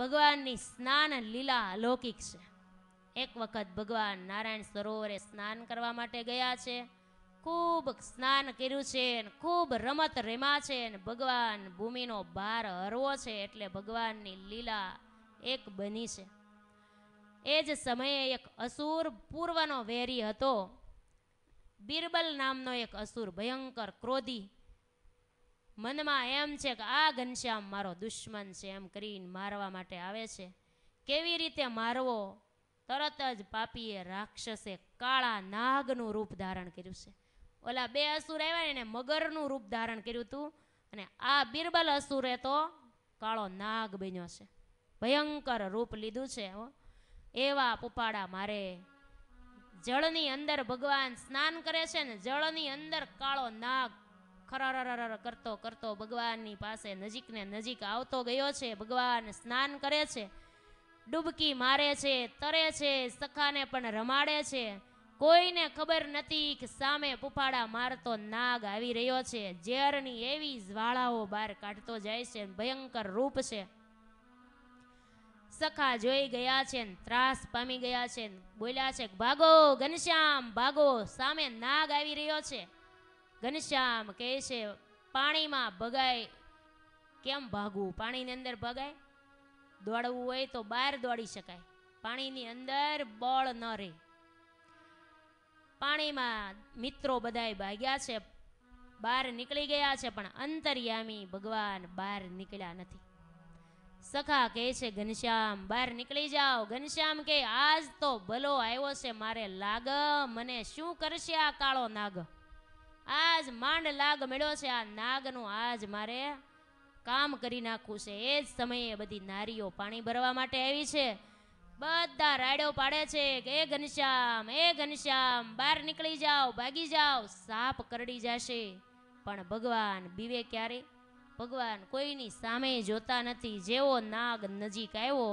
ભગવાનની સ્નાન લીલા અલૌકિક છે એક વખત ભગવાન નારાયણ સરોવરે સ્નાન કરવા માટે ગયા છે ખૂબ સ્નાન કર્યું છે ખૂબ રમત રેમા છે અને ભગવાન ભૂમિનો ભાર હરવો છે એટલે ભગવાનની લીલા એક બની છે એ જ સમયે એક અસુર પૂર્વનો વેરી હતો બિરબલ નામનો એક અસુર ભયંકર ક્રોધી મનમાં એમ છે કે આ ઘનશ્યામ મારો દુશ્મન છે એમ કરીને મારવા માટે આવે છે કેવી રીતે મારવો તરત જ પાપીએ રાક્ષસે કાળા નાગનું રૂપ ધારણ કર્યું છે ઓલા બે અસુર આવ્યા એને મગરનું રૂપ ધારણ કર્યું હતું અને આ બિરબલ અસુરે તો કાળો નાગ બન્યો છે ભયંકર રૂપ લીધું છે એવા પુપાડા મારે જળની અંદર ભગવાન સ્નાન કરે છે ને જળની અંદર કાળો નાગ ખરર કરતો કરતો ભગવાનની પાસે નજીકને નજીક આવતો ગયો છે ભગવાન સ્નાન કરે છે ડૂબકી મારે છે તરે છે સખાને પણ રમાડે છે કોઈને ખબર નથી કે સામે પુફાડા મારતો નાગ આવી રહ્યો છે ઝેરની એવી જ્વાળાઓ બહાર કાઢતો જાય છે ભયંકર રૂપ છે સખા જોઈ ગયા છે ત્રાસ પામી ગયા છે બોલ્યા છે ભાગો ઘનશ્યામ ભાગો સામે નાગ આવી રહ્યો છે ઘનશ્યામ કહે છે પાણીમાં ભગાય કેમ ભાગવું પાણીની અંદર ભગાય દોડવું હોય તો બહાર દોડી શકાય પાણીની અંદર બળ ન રહે પાણીમાં મિત્રો બધાય ભાગ્યા છે બહાર નીકળી ગયા છે પણ અંતર્યામી ભગવાન બહાર નીકળ્યા નથી સખા કહે છે ઘનશ્યામ બહાર નીકળી જાઓ ઘનશ્યામ કે આજ તો ભલો આવ્યો છે મારે લાગ મને શું કરશે આ કાળો નાગ આજ માંડ લાગ મેળ્યો છે આ નાગનું આજ મારે કામ કરી નાખવું છે એ જ સમયે બધી નારીઓ પાણી ભરવા માટે આવી છે બધા રાડ્યો પાડે છે કે એ ઘનશ્યામ એ ઘનશ્યામ બહાર નીકળી જાઓ ભાગી જાઓ સાપ કરડી જશે પણ ભગવાન બીવે ક્યારે ભગવાન કોઈની સામે જોતા નથી જેવો નાગ નજીક આવ્યો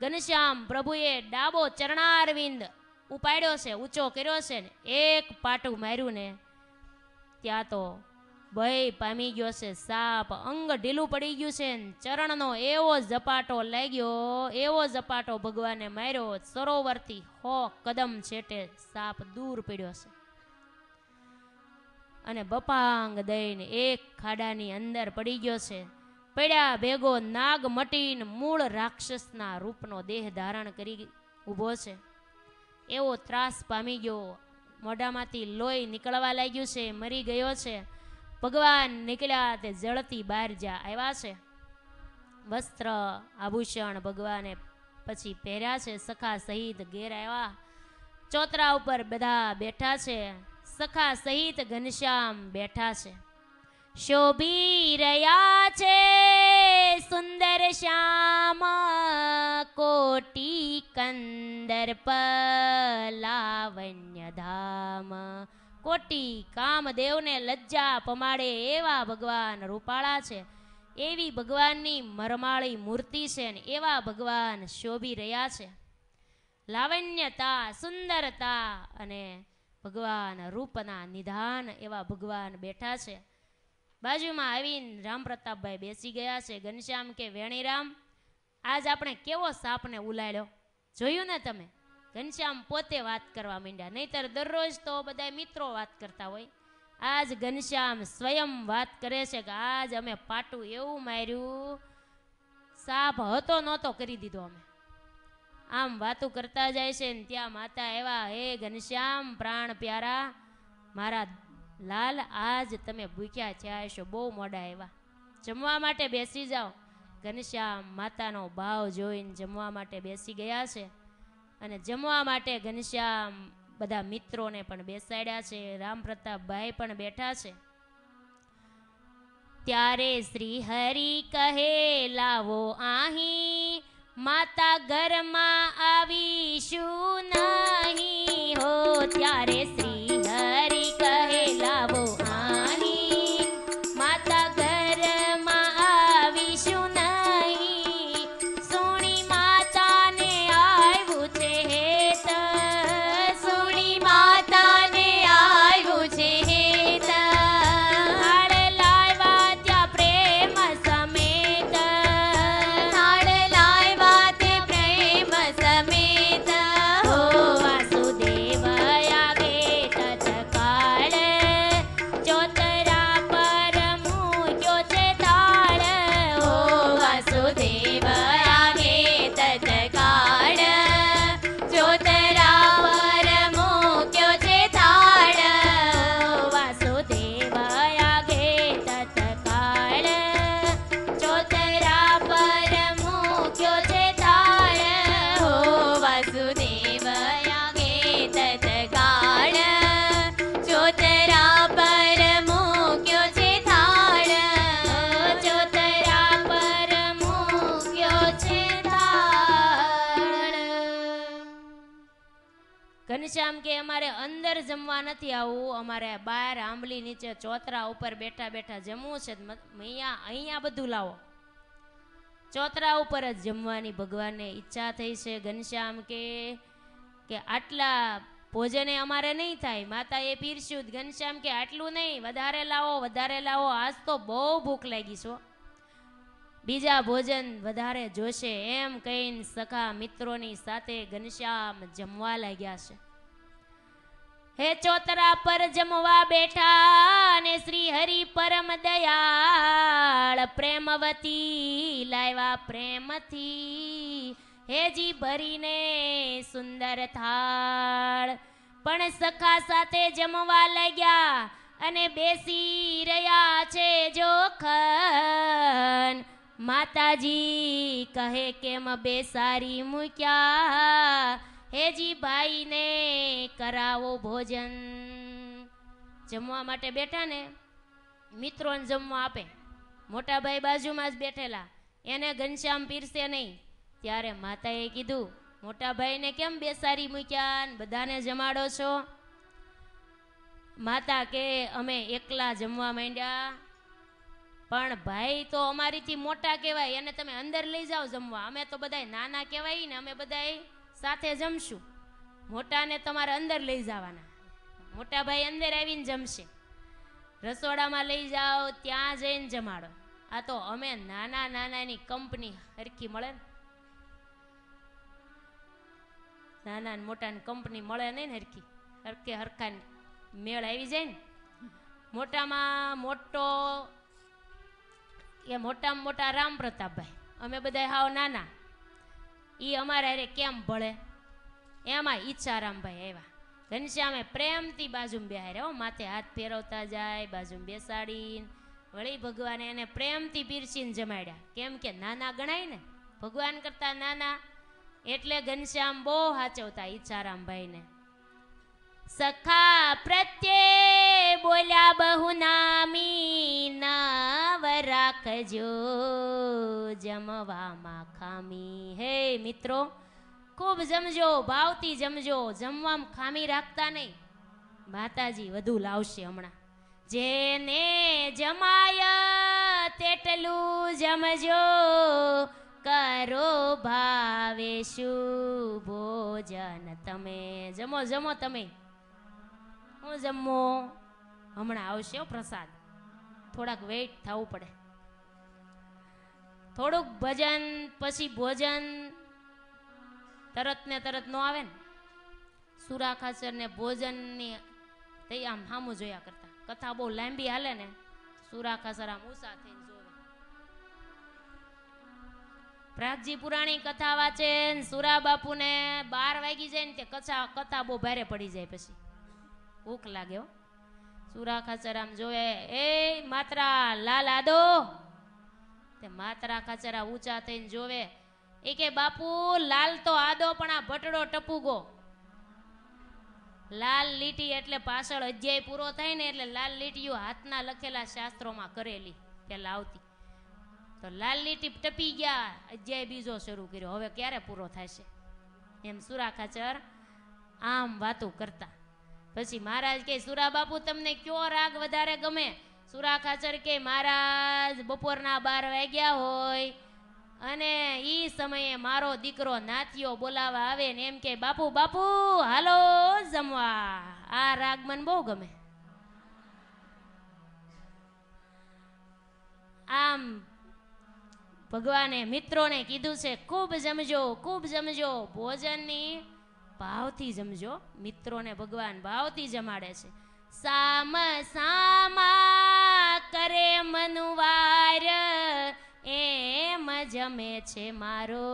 ઘનશ્યામ પ્રભુએ ડાબો ચરણારવિંદ ઉપાડ્યો છે ઊંચો કર્યો છે ને એક પાટું માર્યું ને ત્યાં તો ભય પામી ગયો છે સાપ અંગ ઢીલું પડી ગયું છે ચરણનો એવો ઝપાટો લાગ્યો એવો ઝપાટો ભગવાને માર્યો સરોવરથી હો કદમ છેટે સાપ દૂર પડ્યો છે અને બપાંગ દઈને એક ખાડાની અંદર પડી ગયો છે પડ્યા ભેગો નાગ મટીન મૂળ રાક્ષસના રૂપનો દેહ ધારણ કરી ઊભો છે એવો ત્રાસ પામી ગયો મોઢામાંથી લોહી નીકળવા લાગ્યું છે મરી ગયો છે ભગવાન નીકળ્યા તે જળતી બહાર જા આવ્યા છે વસ્ત્ર આભૂષણ ભગવાને પછી પહેર્યા છે સખા સહિત ઘેર આવ્યા ચોતરા ઉપર બધા બેઠા છે સખા સહિત ઘનશ્યામ બેઠા છે શોભી રહ્યા છે સુંદર શ્યામ કોટી કંદર પલાવન્ય ધામ કોટી કામદેવને લજ્જા પમાડે એવા ભગવાન રૂપાળા છે એવી ભગવાનની મરમાળી મૂર્તિ છે ને એવા ભગવાન શોભી રહ્યા છે લાવણ્યતા સુંદરતા અને ભગવાન રૂપના નિધાન એવા ભગવાન બેઠા છે બાજુમાં આવીને રામપ્રતાપભાઈ બેસી ગયા છે ઘનશ્યામ કે વેણીરામ આજ આપણે કેવો સાપને ઉલાડ્યો જોયું ને તમે ઘનશ્યામ પોતે વાત કરવા માંડ્યા નહીતર દરરોજ તો બધા મિત્રો વાત કરતા હોય આજ ઘનશ્યામ સ્વયં વાત કરે છે કે આજ અમે પાટું એવું માર્યું સાપ હતો નહોતો કરી દીધો અમે આમ વાતું કરતા જાય છે ને ત્યાં માતા એવા હે ઘનશ્યામ પ્રાણ પ્યારા મારા લાલ આજ તમે ભૂખ્યા થયા છો બહુ મોડા આવ્યા જમવા માટે બેસી જાઓ ઘનશ્યામ માતાનો ભાવ જોઈને જમવા માટે બેસી ગયા છે અને જમવા માટે ઘનશ્યામ બધા મિત્રોને પણ બેસાડ્યા છે રામ પ્રતાપભાઈ પણ બેઠા છે ત્યારે શ્રી હરિ કહે લાવો આહી માતા ઘરમાં આવીશું નહીં હો ત્યારે શ્રી સુદેવ્યા ગીત તે ગાન ચોતરા પરમો ક્યો છે તાડ ચોતરા પરમો ક્યો છે તાડ કનશામ કે અમારે અંદર જમવા નથી આવું અમારે બહાર આંબલી નીચે ચોતરા ઉપર બેઠા બેઠા જમવું છે તો મૈયા અહીંયા બધું લાવો ચોતરા ઉપર જ જમવાની ભગવાનને ઈચ્છા થઈ છે ઘનશ્યામ કે કે આટલા ભોજને અમારે નહીં થાય માતા એ પીરસ્યું ઘનશ્યામ કે આટલું નહીં વધારે લાવો વધારે લાવો આજ તો બહુ ભૂખ લાગી છો બીજા ભોજન વધારે જોશે એમ કહીને સખા મિત્રોની સાથે ઘનશ્યામ જમવા લાગ્યા છે હે ચોતરા પર જમવા બેઠા ને શ્રી હરિ પરમ દયાળ પ્રેમવતી લાવ્યા પ્રેમથી હેજી ભરીને સુંદર થાળ પણ સખા સાથે જમવા લાગ્યા અને બેસી રહ્યા છે જોખન માતાજી કહે કેમ બેસારી મૂક્યા હેજી હેજીભાઈને કરાવો ભોજન જમવા માટે બેઠા ને મિત્રોને જમવા આપે મોટાભાઈ બાજુમાં જ બેઠેલા એને ઘનશ્યામ પીરસે નહીં ત્યારે માતાએ કીધું મોટાભાઈને કેમ બેસારી મૂક્યા બધાને જમાડો છો માતા કે અમે એકલા જમવા માંડ્યા પણ ભાઈ તો અમારીથી મોટા કહેવાય એને તમે અંદર લઈ જાઓ જમવા અમે તો બધા નાના કહેવાય ને અમે બધાય સાથે જમશું મોટાને તમારે અંદર લઈ જવાના મોટા ભાઈ અંદર આવીને જમશે રસોડામાં લઈ જાઓ ત્યાં જઈને જમાડો આ તો અમે નાના નાનાની કંપની હરખી મળે ને નાના મોટાની કંપની મળે નહીં ને હરખી હરખે હરખા મેળ આવી જાય ને મોટામાં મોટો એ મોટામાં મોટા રામ પ્રતાપભાઈ અમે બધા હાવ નાના એ અમારા અરે કેમ ભળે એમાં ઈચ્છારામભાઈ આવ્યા ઘનશ્યામે પ્રેમથી બાજુમાં બેહારે હો માથે હાથ ફેરવતા જાય બાજુમાં બેસાડીને વળી ભગવાને એને પ્રેમથી પીરસીને જમાડ્યા કેમ કે નાના ગણાય ને ભગવાન કરતા નાના એટલે ઘનશ્યામ બહુ હાચવતા ઈચ્છારામભાઈને સખા પ્રત્યે બોલ્યા બહુ નામી નાવ રાખજો જમવામાં ખામી હે મિત્રો ખૂબ જમજો ભાવતી જમજો જમવામાં ખામી રાખતા નહીં માતાજી વધુ લાવશે હમણાં જેને જમાય તેટલું જમજો કરો ભાવે શું ભોજન તમે જમો જમો તમે હું જમવો હમણાં આવશે પ્રસાદ થોડાક વેઇટ થવું પડે થોડુંક ભજન પછી ભોજન તરત ને તરત નો આવે ને સુરાખાસર ને ભોજનની તૈયાર આમ સામું જોયા કરતા કથા બહુ લાંબી હાલે ને સુરા ખાસર આમ ઉષા થઈને જોવે પ્રાગજી પુરાણી કથા વાંચે સુરા બાપુને બાર વાગી જાય ને તે કથા કથા બહુ ભારે પડી જાય પછી ભૂખ લાગે હો સુરા ખાચરામ જોવે એ માત્રા લાલ આદો તે માત્રા ખાચરા ઊંચા થઈને જોવે એ કે બાપુ લાલ તો આદો પણ આ ભટડો ટપુગો લાલ લીટી એટલે પાછળ અધ્યાય પૂરો થાય ને એટલે લાલ લીટીઓ હાથના લખેલા શાસ્ત્રોમાં કરેલી પેલા આવતી તો લાલ લીટી ટપી ગયા અધ્યાય બીજો શરૂ કર્યો હવે ક્યારે પૂરો થશે એમ સુરા ખાચર આમ વાતું કરતા પછી મહારાજ કે સુરા બાપુ તમને કયો રાગ વધારે ગમે સુરા ખાચર કે મહારાજ બપોરના બાર વાગ્યા હોય અને એ સમયે મારો દીકરો નાતિયો બોલાવા આવે ને એમ કે બાપુ બાપુ હાલો જમવા આ રાગ મને બહુ ગમે આમ ભગવાને મિત્રોને કીધું છે ખૂબ જમજો ખૂબ જમજો ભોજનની ભાવથી જમજો મિત્રોને ભગવાન ભાવથી જમાડે છે સામ સામા કરે મનુવાર એમ જમે છે મારો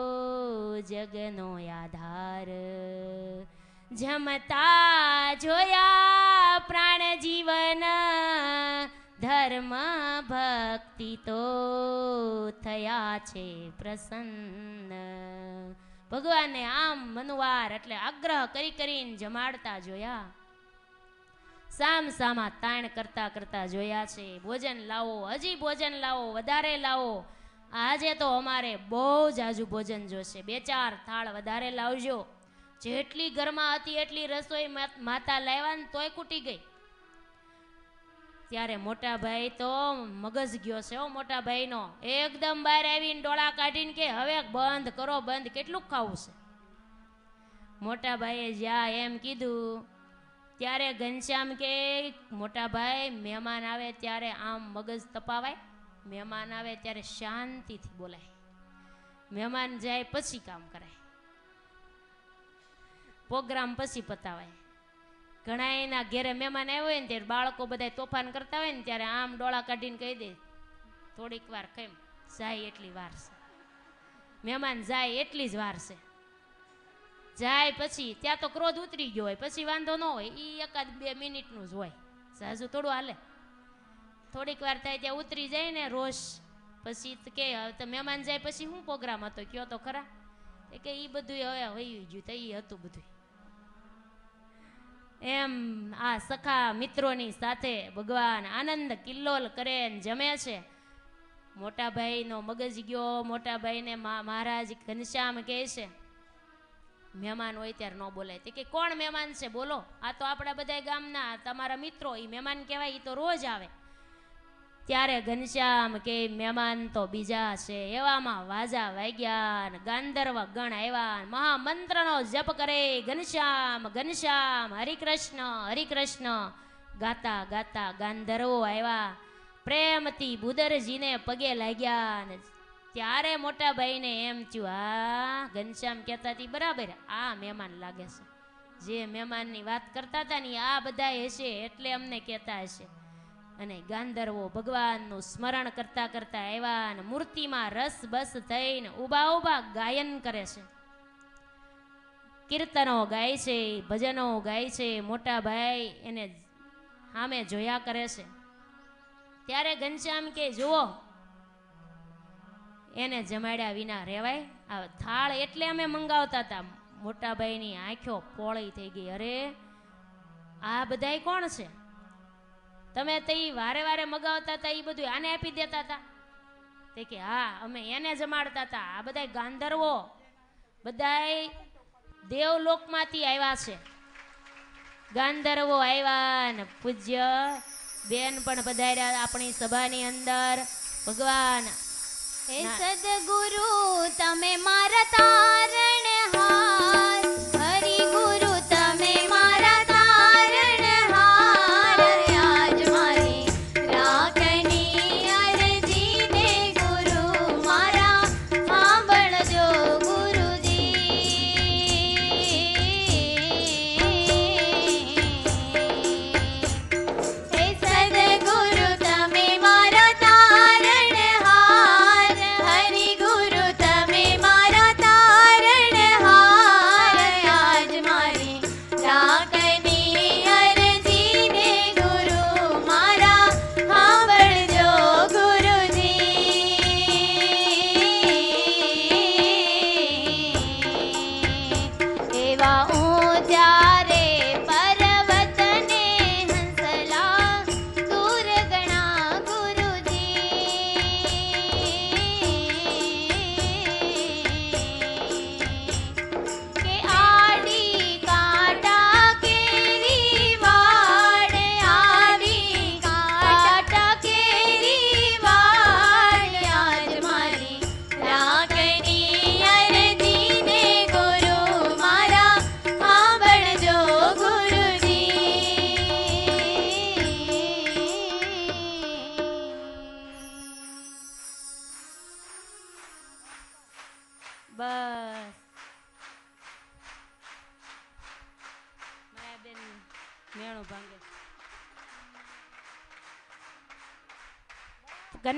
જગનો આધાર જમતા જોયા પ્રાણ જીવન ધર્મ ભક્તિ તો થયા છે પ્રસન્ન ભગવાને આમ મનવાર એટલે આગ્રહ કરી કરીને જમાડતા જોયા સામ સામા તાણ કરતા કરતા જોયા છે ભોજન લાવો હજી ભોજન લાવો વધારે લાવો આજે તો અમારે બહુ જ આજુ ભોજન જોશે બે ચાર થાળ વધારે લાવજો જેટલી ઘરમાં હતી એટલી રસોઈ માતા લાવવાની તોય કૂટી ગઈ ત્યારે મોટાભાઈ તો મગજ ગયો છે હો મોટાભાઈનો એકદમ બહાર આવીને ડોળા કાઢીને કે હવે બંધ કરો બંધ કેટલું ખાવું છે મોટાભાઈએ જ્યાં એમ કીધું ત્યારે ઘનશ્યામ કે મોટાભાઈ મહેમાન આવે ત્યારે આમ મગજ તપાવાય મહેમાન આવે ત્યારે શાંતિથી બોલાય મહેમાન જાય પછી કામ કરાય પ્રોગ્રામ પછી પતાવાય ઘણા એના ઘેરે મહેમાન આવ્યો હોય ને ત્યારે બાળકો બધા તોફાન કરતા હોય ને ત્યારે આમ ડોળા કાઢીને કહી દે થોડીક વાર કેમ જાય એટલી વાર છે મહેમાન જાય એટલી જ વાર છે જાય પછી ત્યાં તો ક્રોધ ઉતરી ગયો હોય પછી વાંધો ન હોય એ એકાદ બે મિનિટનું જ હોય સાજુ થોડું હાલે થોડીક વાર થાય ત્યાં ઉતરી જાય ને રોષ પછી કે હવે તો મહેમાન જાય પછી શું પ્રોગ્રામ હતો કયો તો ખરા કે એ બધું હવે હોઈ ગયું તો એ હતું બધું એમ આ સખા મિત્રોની સાથે ભગવાન આનંદ કિલ્લોલ કરે જમે છે મોટાભાઈનો મગજ ગયો મોટાભાઈને મહારાજ ઘનશ્યામ કહે છે મહેમાન હોય ત્યારે ન બોલાય તે કે કોણ મહેમાન છે બોલો આ તો આપણા બધા ગામના તમારા મિત્રો એ મહેમાન કહેવાય એ તો રોજ આવે ત્યારે ઘનશ્યામ કે મહેમાન તો બીજા છે એવામાં વાજા વાગ્યા ને ગાંધર્વ ગણ આવ્યા મહામંત્રનો જપ કરે ઘનશ્યામ ઘનશ્યામ હરિકૃષ્ણ હરિકૃષ્ણ ગાતા ગાતા ગાંધર્વો આવ્યા પ્રેમથી ભૂદરજીને પગે લાગ્યા ને ત્યારે મોટા ભાઈને એમ થયું આ ઘનશ્યામ કહેતા હતી બરાબર આ મહેમાન લાગે છે જે મહેમાનની વાત કરતા હતા ને આ બધા હશે એટલે અમને કહેતા હશે અને ગાંધર્વો ભગવાનનું સ્મરણ કરતા કરતા આવ્યા અને મૂર્તિમાં રસ બસ થઈને ઊભા ઉભા ગાયન કરે છે કીર્તનો ગાય છે ભજનો ગાય છે મોટા ભાઈ એને સામે જોયા કરે છે ત્યારે ઘનશ્યામ કે જુઓ એને જમાડ્યા વિના રહેવાય આ થાળ એટલે અમે મંગાવતા હતા મોટાભાઈની આંખો પોળી થઈ ગઈ અરે આ બધાય કોણ છે તમે તો એ વારે વારે મગાવતા હતા એ બધું આને આપી દેતા હતા તે કે હા અમે એને જમાડતા હતા આ બધા ગાંધર્વો બધા દેવલોક માંથી આવ્યા છે ગાંધર્વો આવ્યા ને પૂજ્ય બેન પણ પધાર્યા આપણી સભાની અંદર ભગવાન હે સદગુરુ તમે મારા તારણ હા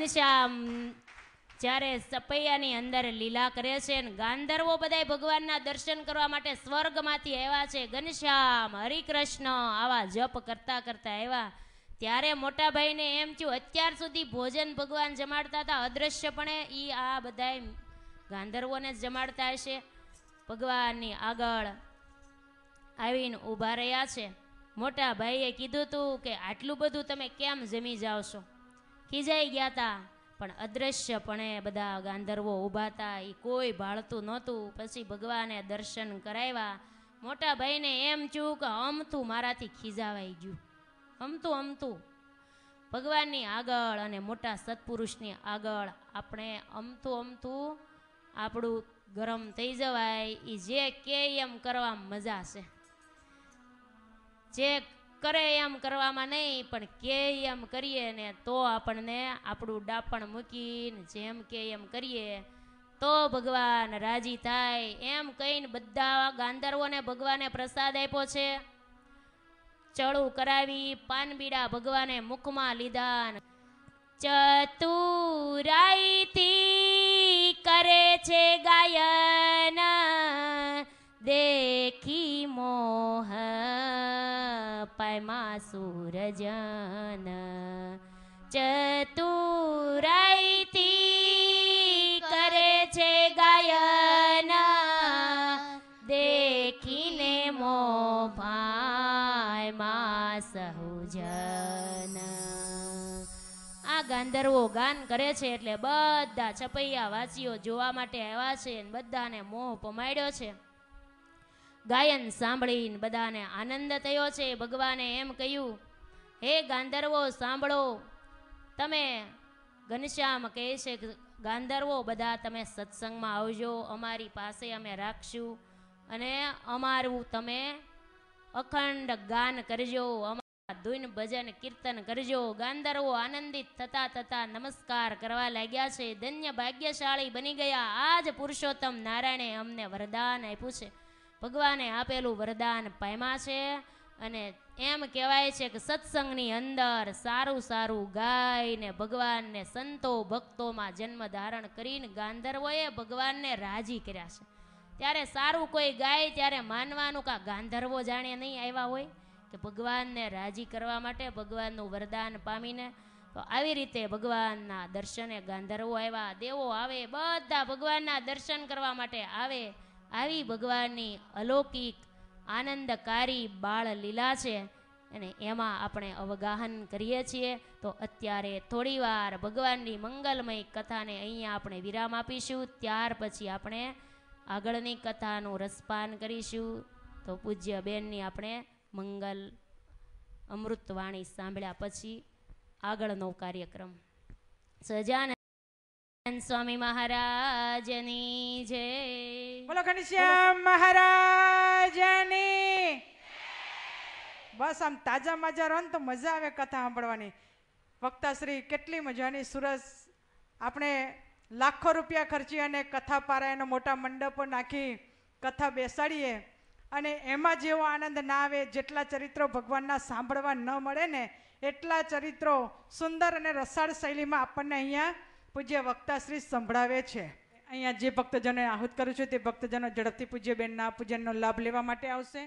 ઘનશ્યામ જ્યારે સપૈયાની અંદર લીલા કરે છે અને ગાંધર્વો બધાય ભગવાનના દર્શન કરવા માટે સ્વર્ગમાંથી આવ્યા છે ઘનશ્યામ હરિકૃષ્ણ આવા જપ કરતા કરતા આવ્યા ત્યારે મોટાભાઈને એમ થયું અત્યાર સુધી ભોજન ભગવાન જમાડતા હતા અદૃશ્યપણે એ આ બધા ગાંધર્વોને જ જમાડતા હશે ભગવાનની આગળ આવીને ઊભા રહ્યા છે મોટાભાઈએ કીધું હતું કે આટલું બધું તમે કેમ જમી જાઓ છો ખીજાઈ ગયા હતા પણ અદ્રશ્યપણે બધા ગાંધર્વો ઊભા હતા એ કોઈ ભાળતું નહોતું પછી ભગવાને દર્શન કરાવ્યા મોટા ભાઈને એમ થયું અમતું મારાથી ખીજાવાઈ ગયું અમતું અમતું ભગવાનની આગળ અને મોટા સત્પુરુષની આગળ આપણે અમતું અમતું આપણું ગરમ થઈ જવાય એ જે કે એમ કરવા મજા છે જે કરે એમ કરવામાં નહીં પણ કે એમ કરીએ ને તો આપણને આપણું ડાપણ મૂકીને જેમ કે એમ કરીએ તો ભગવાન રાજી થાય એમ કહીને બધા ગાંધર્વોને ભગવાને પ્રસાદ આપ્યો છે ચળું કરાવી પાનબીડા ભગવાને મુખમાં લીધા ચતુરાઈથી કરે છે ગાયન દેખી મોહ માં સૂરજન ચતુરાઈથી કરે છે ગાયન દેખીને મો ભાઈ માં સહુજન આ ગાંધર્વો ગાન કરે છે એટલે બધા છપૈયા વાસીઓ જોવા માટે આવ્યા છે બધાને મોહ પમાડ્યો છે ગાયન સાંભળીને બધાને આનંદ થયો છે ભગવાને એમ કહ્યું હે ગાંધર્વો સાંભળો તમે ઘનશ્યામ કહે છે ગાંધર્વો બધા તમે સત્સંગમાં આવજો અમારી પાસે અમે રાખશું અને અમારું તમે અખંડ ગાન કરજો અમારા ધૂન ભજન કીર્તન કરજો ગાંધર્વો આનંદિત થતા થતા નમસ્કાર કરવા લાગ્યા છે ધન્ય ભાગ્યશાળી બની ગયા આજ પુરુષોત્તમ નારાયણે અમને વરદાન આપ્યું છે ભગવાને આપેલું વરદાન પામ્યા છે અને એમ કહેવાય છે કે સત્સંગની અંદર સારું સારું ગાઈને ભગવાનને સંતો ભક્તોમાં જન્મ ધારણ કરીને ગાંધર્વોએ ભગવાનને રાજી કર્યા છે ત્યારે સારું કોઈ ગાય ત્યારે માનવાનું કા ગાંધર્વો જાણે નહીં આવ્યા હોય કે ભગવાનને રાજી કરવા માટે ભગવાનનું વરદાન પામીને તો આવી રીતે ભગવાનના દર્શને ગાંધર્વો આવ્યા દેવો આવે બધા ભગવાનના દર્શન કરવા માટે આવે આવી ભગવાનની અલૌકિક આનંદકારી બાળ લીલા છે અને એમાં આપણે અવગાહન કરીએ છીએ તો અત્યારે થોડીવાર ભગવાનની મંગલમય કથાને અહીંયા આપણે વિરામ આપીશું ત્યાર પછી આપણે આગળની કથાનું રસપાન કરીશું તો પૂજ્ય બેનની આપણે મંગલ અમૃતવાણી સાંભળ્યા પછી આગળનો કાર્યક્રમ સજાન સ્વામી મહારાજની જય બોલો ઘનશ્યામ મહારાજની બસ આમ તાજા માજા રહો ને તો મજા આવે કથા સાંભળવાની વક્તાશ્રી કેટલી મજાની સુરસ આપણે લાખો રૂપિયા ખર્ચી અને કથા પારાયણનો મોટા મંડપો નાખી કથા બેસાડીએ અને એમાં જેવો આનંદ ના આવે જેટલા ચરિત્રો ભગવાનના સાંભળવા ન મળે ને એટલા ચરિત્રો સુંદર અને રસાળ શૈલીમાં આપણને અહીંયા પૂજ્ય વક્તાશ્રી સંભળાવે છે અહીંયા જે ભક્તજનોએ આહુત કર્યું છે તે ભક્તજનો ઝડપથી પૂજ્ય બેનના પૂજનનો લાભ લેવા માટે આવશે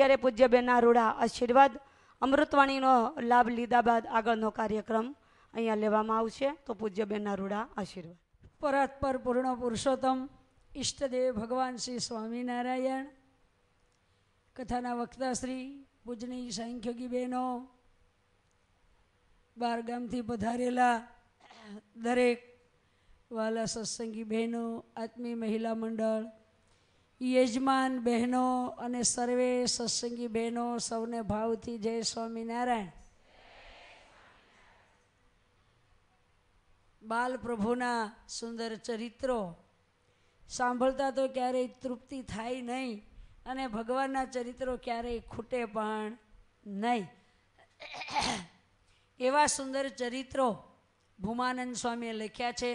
અત્યારે પૂજ્યબેન અરોડા આશીર્વાદ અમૃતવાણીનો લાભ લીધા બાદ આગળનો કાર્યક્રમ અહીંયા લેવામાં આવશે તો પૂજ્યબેન અરોડા આશીર્વાદ પરાત્પર પૂર્ણ પુરુષોત્તમ ઈષ્ટદેવ ભગવાન શ્રી સ્વામિનારાયણ કથાના વક્તા શ્રી પૂજની સાંખ્યોગી બહેનો બારગામથી પધારેલા દરેક વાલા સત્સંગી બહેનો આત્મીય મહિલા મંડળ યજમાન બહેનો અને સર્વે સત્સંગી બહેનો સૌને ભાવથી જય સ્વામિનારાયણ બાલ પ્રભુના સુંદર ચરિત્રો સાંભળતા તો ક્યારેય તૃપ્તિ થાય નહીં અને ભગવાનના ચરિત્રો ક્યારેય ખૂટે પણ નહીં એવા સુંદર ચરિત્રો ભૂમાનંદ સ્વામીએ લખ્યા છે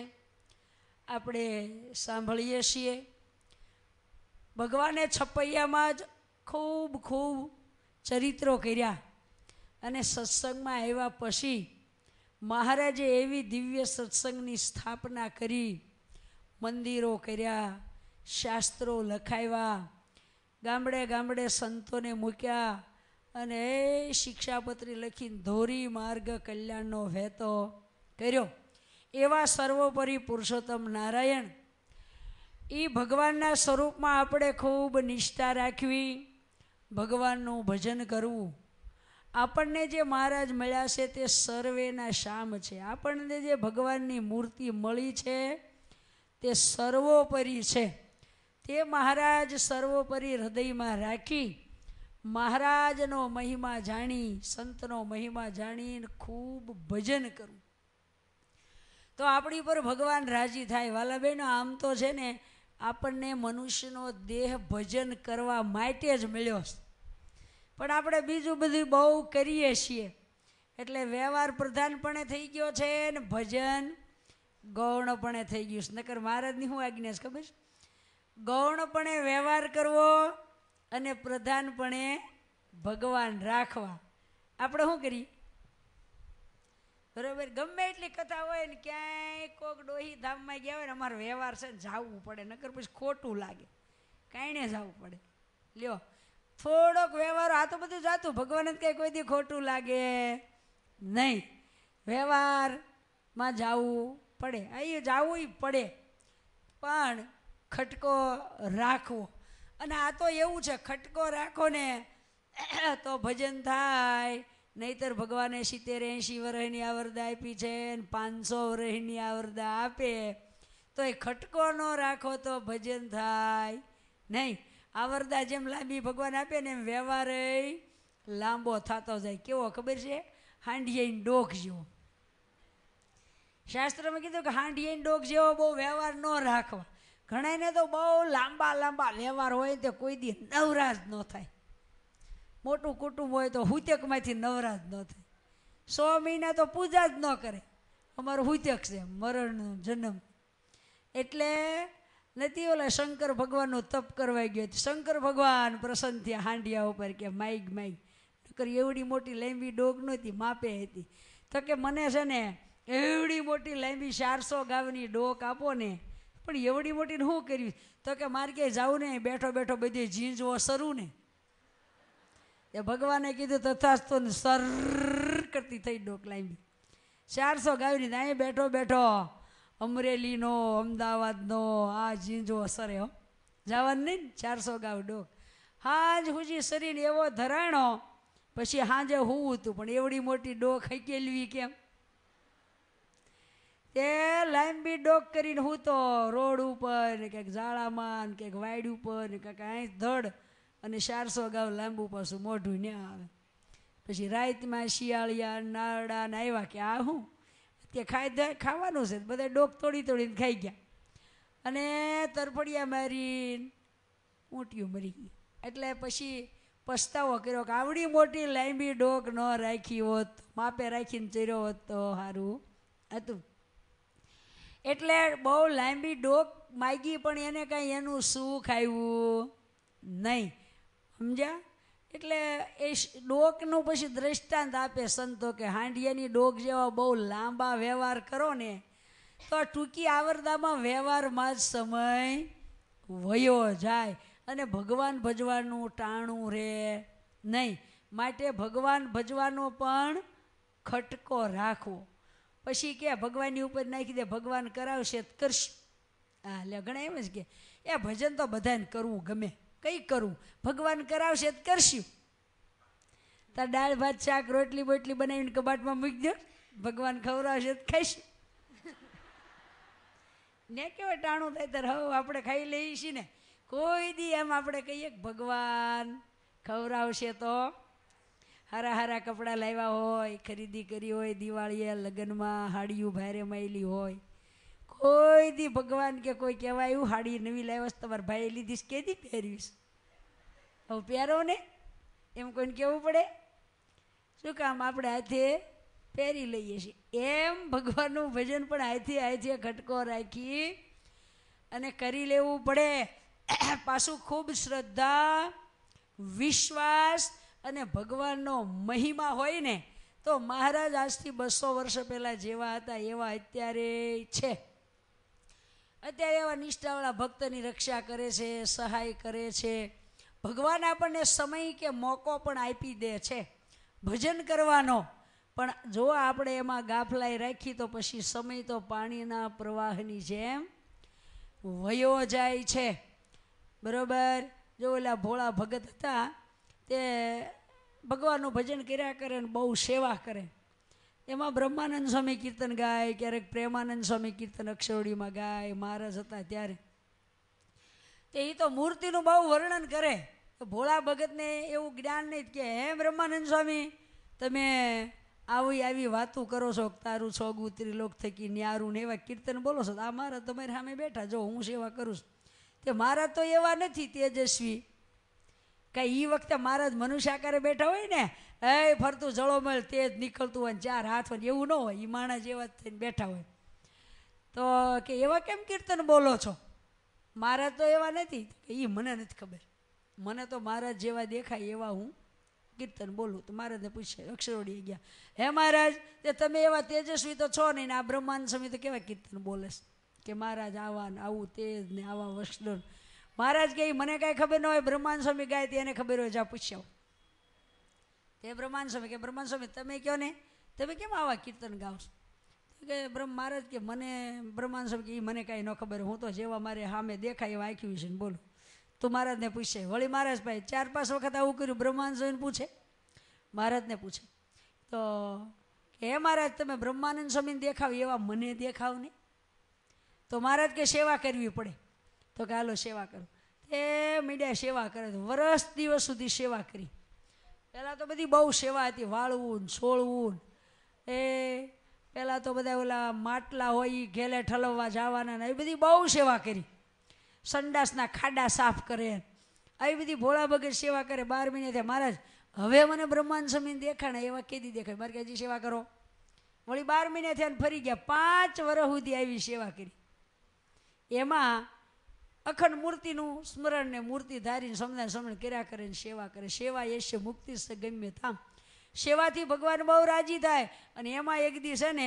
આપણે સાંભળીએ છીએ ભગવાને છપૈયામાં જ ખૂબ ખૂબ ચરિત્રો કર્યા અને સત્સંગમાં આવ્યા પછી મહારાજે એવી દિવ્ય સત્સંગની સ્થાપના કરી મંદિરો કર્યા શાસ્ત્રો લખાવ્યા ગામડે ગામડે સંતોને મૂક્યા અને એ શિક્ષાપત્રી લખીને ધોરી માર્ગ કલ્યાણનો વહેતો કર્યો એવા સર્વોપરી પુરુષોત્તમ નારાયણ એ ભગવાનના સ્વરૂપમાં આપણે ખૂબ નિષ્ઠા રાખવી ભગવાનનું ભજન કરવું આપણને જે મહારાજ મળ્યા છે તે સર્વેના શામ છે આપણને જે ભગવાનની મૂર્તિ મળી છે તે સર્વોપરી છે તે મહારાજ સર્વોપરી હૃદયમાં રાખી મહારાજનો મહિમા જાણી સંતનો મહિમા જાણીને ખૂબ ભજન કરવું તો આપણી પર ભગવાન રાજી થાય વાલા આમ તો છે ને આપણને મનુષ્યનો દેહ ભજન કરવા માટે જ મળ્યો પણ આપણે બીજું બધું બહુ કરીએ છીએ એટલે વ્યવહાર પ્રધાનપણે થઈ ગયો છે ને ભજન ગૌણપણે થઈ ગયું છે નકર મહારાજની હું આજ્ઞા છે ખબર ગૌણપણે વ્યવહાર કરવો અને પ્રધાનપણે ભગવાન રાખવા આપણે શું કરીએ બરોબર ગમે એટલી કથા હોય ને ક્યાંય કોક ડોહી ધામમાં ગયા હોય ને અમારો વ્યવહાર છે ને જવું પડે નકર પછી ખોટું લાગે કાંઈને જવું પડે લ્યો થોડોક વ્યવહાર આ તો બધું જાતું ભગવાન જ કંઈ કોઈ દી ખોટું લાગે નહીં વ્યવહારમાં જવું પડે અહીં જવું પડે પણ ખટકો રાખવો અને આ તો એવું છે ખટકો રાખો ને તો ભજન થાય નહીતર ભગવાને સિત્તેર એંશી વરહની આવરદા આપી છે ને પાંચસો વરહની આવરદા આપે તો એ ખટકો ન રાખો તો ભજન થાય નહીં આવરદા જેમ લાંબી ભગવાન આપે ને એમ વ્યવહારે લાંબો થતો જાય કેવો ખબર છે હાંડિયાઈ ડોક જેવો શાસ્ત્રમાં કીધું કે હાંડિયાઈ ડોક જેવો બહુ વ્યવહાર ન રાખવા ઘણાને તો બહુ લાંબા લાંબા વ્યવહાર હોય તો કોઈ દી નવરાશ ન થાય મોટું કુટુંબ હોય તો હુત્યકમાંથી નવરા જ ન થાય સો મહિના તો પૂજા જ ન કરે અમારું હુત્યક છે મરણ જન્મ એટલે નથી ઓલા શંકર ભગવાનનો તપ કરવા ગયો શંકર ભગવાન પ્રસન્ન થયા હાંડિયા ઉપર કે માઈક માઈક નકર એવડી મોટી લાંબી ડોગ નહોતી માપે હતી તો કે મને છે ને એવડી મોટી લાંબી ચારસો ગાવની ડોક આપો ને પણ એવડી મોટી શું કર્યું તો કે મારે ક્યાંય જાઉં ને બેઠો બેઠો બધી ઝીંઝવો સરું ને એ ભગવાને કીધું તથાસ્તો ને સર કરતી થઈ ડોક લાવી ચારસો ગાયની અહીં બેઠો બેઠો અમરેલીનો અમદાવાદનો આ જીંજો અસર હો જવાનું નહીં ચારસો ગાવ ડોક હાજ હુજી શરીર એવો ધરાણો પછી હાજે હું હતું પણ એવડી મોટી ડોક હકેલવી કેમ એ લાંબી ડોક કરીને હું તો રોડ ઉપર ને ક્યાંક ઝાડામાં ને ક્યાંક વાડ ઉપર ને ક્યાંક અહીં ધડ અને સારસો અગાઉ લાંબુ પાછું મોઢું ન આવે પછી રાતમાં શિયાળિયા નારડા ને આવ્યા કે આ હું તે ખાઈ ખાવાનું છે બધા ડોક તોડી તોડીને ખાઈ ગયા અને તરફડિયા મારી ઊંટિયું મરી ગયું એટલે પછી પસ્તાવો કર્યો કે આવડી મોટી લાંબી ડોક ન રાખી હોત માપે રાખીને ચર્યો હોત તો સારું હતું એટલે બહુ લાંબી ડોક માગી પણ એને કાંઈ એનું સુખ આવ્યું નહીં સમજ્યા એટલે એ ડોકનું પછી દ્રષ્ટાંત આપે સંતો કે હાંડિયાની ડોક જેવા બહુ લાંબા વ્યવહાર કરો ને તો આ ટૂંકી આવરદામાં વ્યવહારમાં જ સમય વયો જાય અને ભગવાન ભજવાનું ટાણું રહે નહીં માટે ભગવાન ભજવાનો પણ ખટકો રાખવો પછી કે ભગવાનની ઉપર નાખી દે ભગવાન કરાવશે કરશું હા એટલે ઘણા એમ જ કે એ ભજન તો બધાને કરવું ગમે કંઈ કરું ભગવાન કરાવશે તો કરશું તાર દાળ ભાત શાક રોટલી બોટલી બનાવીને કબાટમાં મૂકી દો ભગવાન ખવડાવશે તો ખાઈશું ને કેવો ટાણું થાય તો હવ આપણે ખાઈ લઈએ છીએ ને કોઈ દી એમ આપણે કહીએ કે ભગવાન ખવડાવશે તો હારા હારા કપડાં લાવ્યા હોય ખરીદી કરી હોય દિવાળીએ લગ્નમાં હાડિયું ભારે માયેલી હોય કોઈ દી ભગવાન કે કોઈ કહેવાય એવું હાડી નવી લાવ્યો છે તમારા ભાઈ લીધીશ કે દી પહેરીશ હવે પહેરો ને એમ કોઈને કહેવું પડે શું કામ આપણે હાથે પહેરી લઈએ છીએ એમ ભગવાનનું ભજન પણ હાથે આથી ઘટકો રાખી અને કરી લેવું પડે પાછું ખૂબ શ્રદ્ધા વિશ્વાસ અને ભગવાનનો મહિમા હોય ને તો મહારાજ આજથી બસો વર્ષ પહેલાં જેવા હતા એવા અત્યારે છે અત્યારે એવા નિષ્ઠાવાળા ભક્તની રક્ષા કરે છે સહાય કરે છે ભગવાન આપણને સમય કે મોકો પણ આપી દે છે ભજન કરવાનો પણ જો આપણે એમાં ગાફલાઈ રાખી તો પછી સમય તો પાણીના પ્રવાહની જેમ વયો જાય છે બરોબર જો ઓલા ભોળા ભગત હતા તે ભગવાનનું ભજન કર્યા કરે ને બહુ સેવા કરે એમાં બ્રહ્માનંદ સ્વામી કીર્તન ગાય ક્યારેક પ્રેમાનંદ સ્વામી કીર્તન અક્ષરડીમાં ગાય મહારાજ હતા ત્યારે તે એ તો મૂર્તિનું બહુ વર્ણન કરે ભોળા ભગતને એવું જ્ઞાન નહીં કે હે બ્રહ્માનંદ સ્વામી તમે આવી આવી વાતો કરો છો તારું છોગું ત્રિલોક થકી ન્યારું ને એવા કીર્તન બોલો છો આ મારા તમારી સામે બેઠા જો હું સેવા કરું છું તે મારા તો એવા નથી તેજસ્વી કાંઈ એ વખતે મારા મહારાજ મનુષ્યાકારે બેઠા હોય ને એ ફરતું જળોમલ જ નીકળતું હોય ચાર હાથ હોય એવું ન હોય એ માણસ એવા થઈને બેઠા હોય તો કે એવા કેમ કીર્તન બોલો છો મારા તો એવા નથી એ મને નથી ખબર મને તો મહારાજ જેવા દેખાય એવા હું કીર્તન બોલું તો મહારાજને પૂછે અક્ષરોડી ગયા હે મહારાજ તે તમે એવા તેજસ્વી તો છો નહીં ને આ બ્રહ્માંડ સમય તો કેવા કીર્તન બોલેશ કે મહારાજ આવા ને આવું તેજ ને આવા વસ્ત્ર મહારાજ કે મને કાંઈ ખબર ન હોય બ્રહ્માંડ સ્વામી ગાય તે એને ખબર હોય જા પૂછ્યા કે બ્રહ્માંડ સ્વામી કે બ્રહ્માંડ સ્વામી તમે કહો ને તમે કેમ આવા કીર્તન ગાઓ છો કે બ્રહ્મ મહારાજ કે મને બ્રહ્માંડ સ્વામી કે એ મને કાંઈ ન ખબર હું તો જેવા મારે સામે દેખાય એવા આંખ્યું છે ને બોલું તો મહારાજને પૂછે વળી મહારાજ ભાઈ ચાર પાંચ વખત આવું કર્યું બ્રહ્માંડ સ્વામીને પૂછે મહારાજને પૂછે તો કે હે મહારાજ તમે બ્રહ્માનંદ સ્વામીને દેખાવ એવા મને દેખાવ નહીં તો મહારાજ કે સેવા કરવી પડે તો કે હાલો સેવા કરો એ મીડિયા સેવા કરે વરસ દિવસ સુધી સેવા કરી પહેલાં તો બધી બહુ સેવા હતી વાળવું ને સોળવું એ પહેલાં તો બધા ઓલા માટલા હોય એ ઘેલે ઠલવવા જવાના એ બધી બહુ સેવા કરી સંડાસના ખાડા સાફ કરે આવી બધી ભોળા વગર સેવા કરે બાર મહિને થયા મહારાજ હવે મને બ્રહ્માંડ સમીન દેખાણે એવા કેદી દેખાય મારે હજી સેવા કરો વળી બાર મહિને થયા ફરી ગયા પાંચ વર્ષ સુધી આવી સેવા કરી એમાં અખંડ મૂર્તિનું સ્મરણ ને મૂર્તિ ધારીને સમજાય સમરણ કર્યા કરે ને સેવા કરે સેવા એ છે મુક્તિ છે ગમે થામ સેવાથી ભગવાન બહુ રાજી થાય અને એમાં એક દિવસ છે ને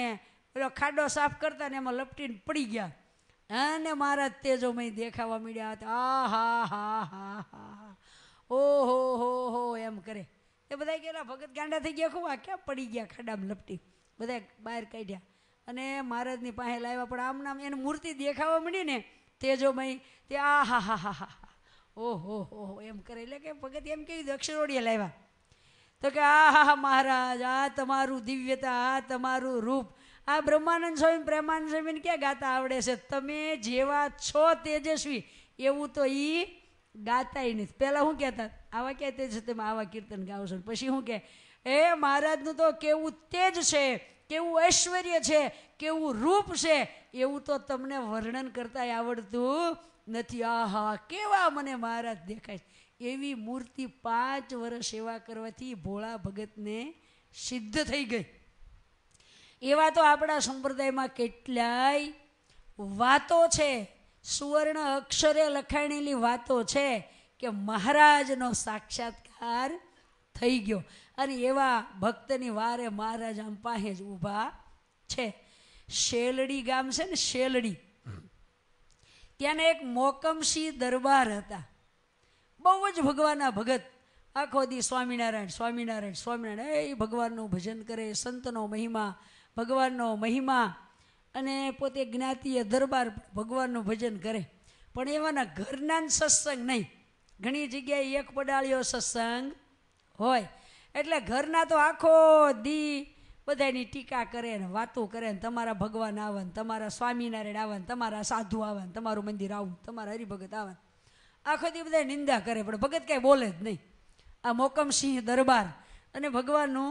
પેલો ખાડો સાફ કરતા ને એમાં લપટીને પડી ગયા અને મહારાજ તેજોમય દેખાવા મળ્યા હતા આ હા હા હા હા ઓ હો હો હો એમ કરે એ બધા ગયેલા ભગત ગાંડા થઈ ગયા ખૂબ આ ક્યાં પડી ગયા ખાડામાં લપટી બધા બહાર કાઢ્યા અને મહારાજની પાસે લાવ્યા પણ આમ નામ એને મૂર્તિ દેખાવા મળી ને તેજોમય તે આ હા હા હા હા ઓહો હો એમ કરે એટલે કે ભગત એમ કેવી દક્ષિણોડીએ લાવ્યા તો કે આ હા મહારાજ આ તમારું દિવ્યતા આ તમારું રૂપ આ બ્રહ્માનંદ સ્વામી પ્રેમાનંદ સ્વામીને ક્યાં ગાતા આવડે છે તમે જેવા છો તેજસ્વી એવું તો એ ગાતાય નથી પહેલાં શું કહેતા આવા ક્યાં તેજ છે તમે આવા કીર્તન ગાવ છો પછી શું કહે એ મહારાજનું તો કેવું તેજ છે કેવું ઐશ્વર્ય છે કેવું રૂપ છે એવું તો તમને વર્ણન કરતાંય આવડતું નથી આહા કેવા મને મહારાજ દેખાય એવી મૂર્તિ પાંચ વર્ષ સેવા કરવાથી ભોળા ભગતને સિદ્ધ થઈ ગઈ એવા તો આપણા સંપ્રદાયમાં કેટલાય વાતો છે સુવર્ણ અક્ષરે લખાણેલી વાતો છે કે મહારાજનો સાક્ષાત્કાર થઈ ગયો અને એવા ભક્તની વારે મહારાજ આમ પાસે જ ઊભા છે શેલડી ગામ છે ને શેલડી ત્યાંને એક મોકમસી દરબાર હતા બહુ જ ભગવાનના ભગત આખો દી સ્વામિનારાયણ સ્વામિનારાયણ સ્વામિનારાયણ એ ભગવાનનું ભજન કરે સંતનો મહિમા ભગવાનનો મહિમા અને પોતે જ્ઞાતિય દરબાર ભગવાનનું ભજન કરે પણ એવાના ઘરના સત્સંગ નહીં ઘણી જગ્યાએ એક પડાળ્યો સત્સંગ હોય એટલે ઘરના તો આખો દી બધાની ટીકા કરે ને વાતો કરે ને તમારા ભગવાન આવે ને તમારા સ્વામિનારાયણ આવે ને તમારા સાધુ આવે ને તમારું મંદિર આવું તમારા હરિભગત આવે આખો દી બધા નિંદા કરે પણ ભગત કાંઈ બોલે જ નહીં આ મોકમસિંહ દરબાર અને ભગવાનનું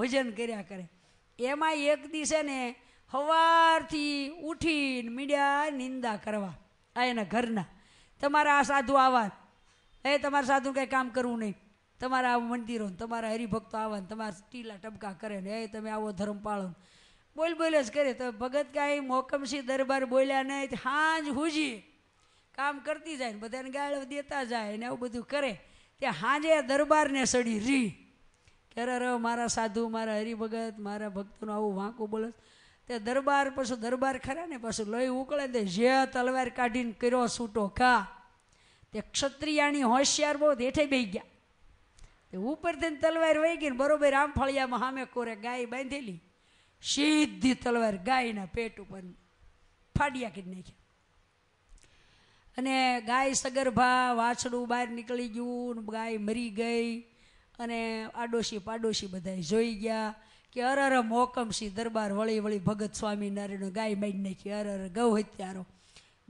ભજન કર્યા કરે એમાં એક દિવસે ને સવારથી ઉઠીને મીડિયા નિંદા કરવા આ એના ઘરના તમારા આ સાધુ આવા એ તમારા સાધુ કંઈ કામ કરવું નહીં તમારા મંદિરો તમારા હરિભક્તો આવે ને તમારા ટીલા ટપકા કરે ને એ તમે આવો ધર્મ પાળો બોલ બોલ જ કરે તો ભગત કાંઈ મોકમસી દરબાર બોલ્યા નહીં હાંજ હુજી કામ કરતી જાય ને બધાને ગાળો દેતા જાય ને આવું બધું કરે તે હાંજે દરબારને સડી રી કે અરે મારા સાધુ મારા હરિભગત મારા ભક્તોનું આવું વાંકું બોલે તે દરબાર પછી દરબાર ખરા ને પાછું લોહી ઉકળે ને જે તલવાર કાઢીને કર્યો છૂટો ખા તે ક્ષત્રિયાની હોશિયાર બહુ હેઠે બે ગયા ઉપરથી તલવાર વહી ગઈ બરોબર આમ ફળિયામાં સામે કોરે ગાય બાંધેલી સીધી તલવાર ગાયના પેટ ઉપર ફાડિયા કરી નાખ્યા અને ગાય સગર્ભા વાછડું બહાર નીકળી ગયું ગાય મરી ગઈ અને આડોશી પાડોશી બધા જોઈ ગયા કે અરર મોકમસી દરબાર વળી વળી ભગત સ્વામિનારાયણ ગાય મારી નાખી અરર ગૌ હત્યારો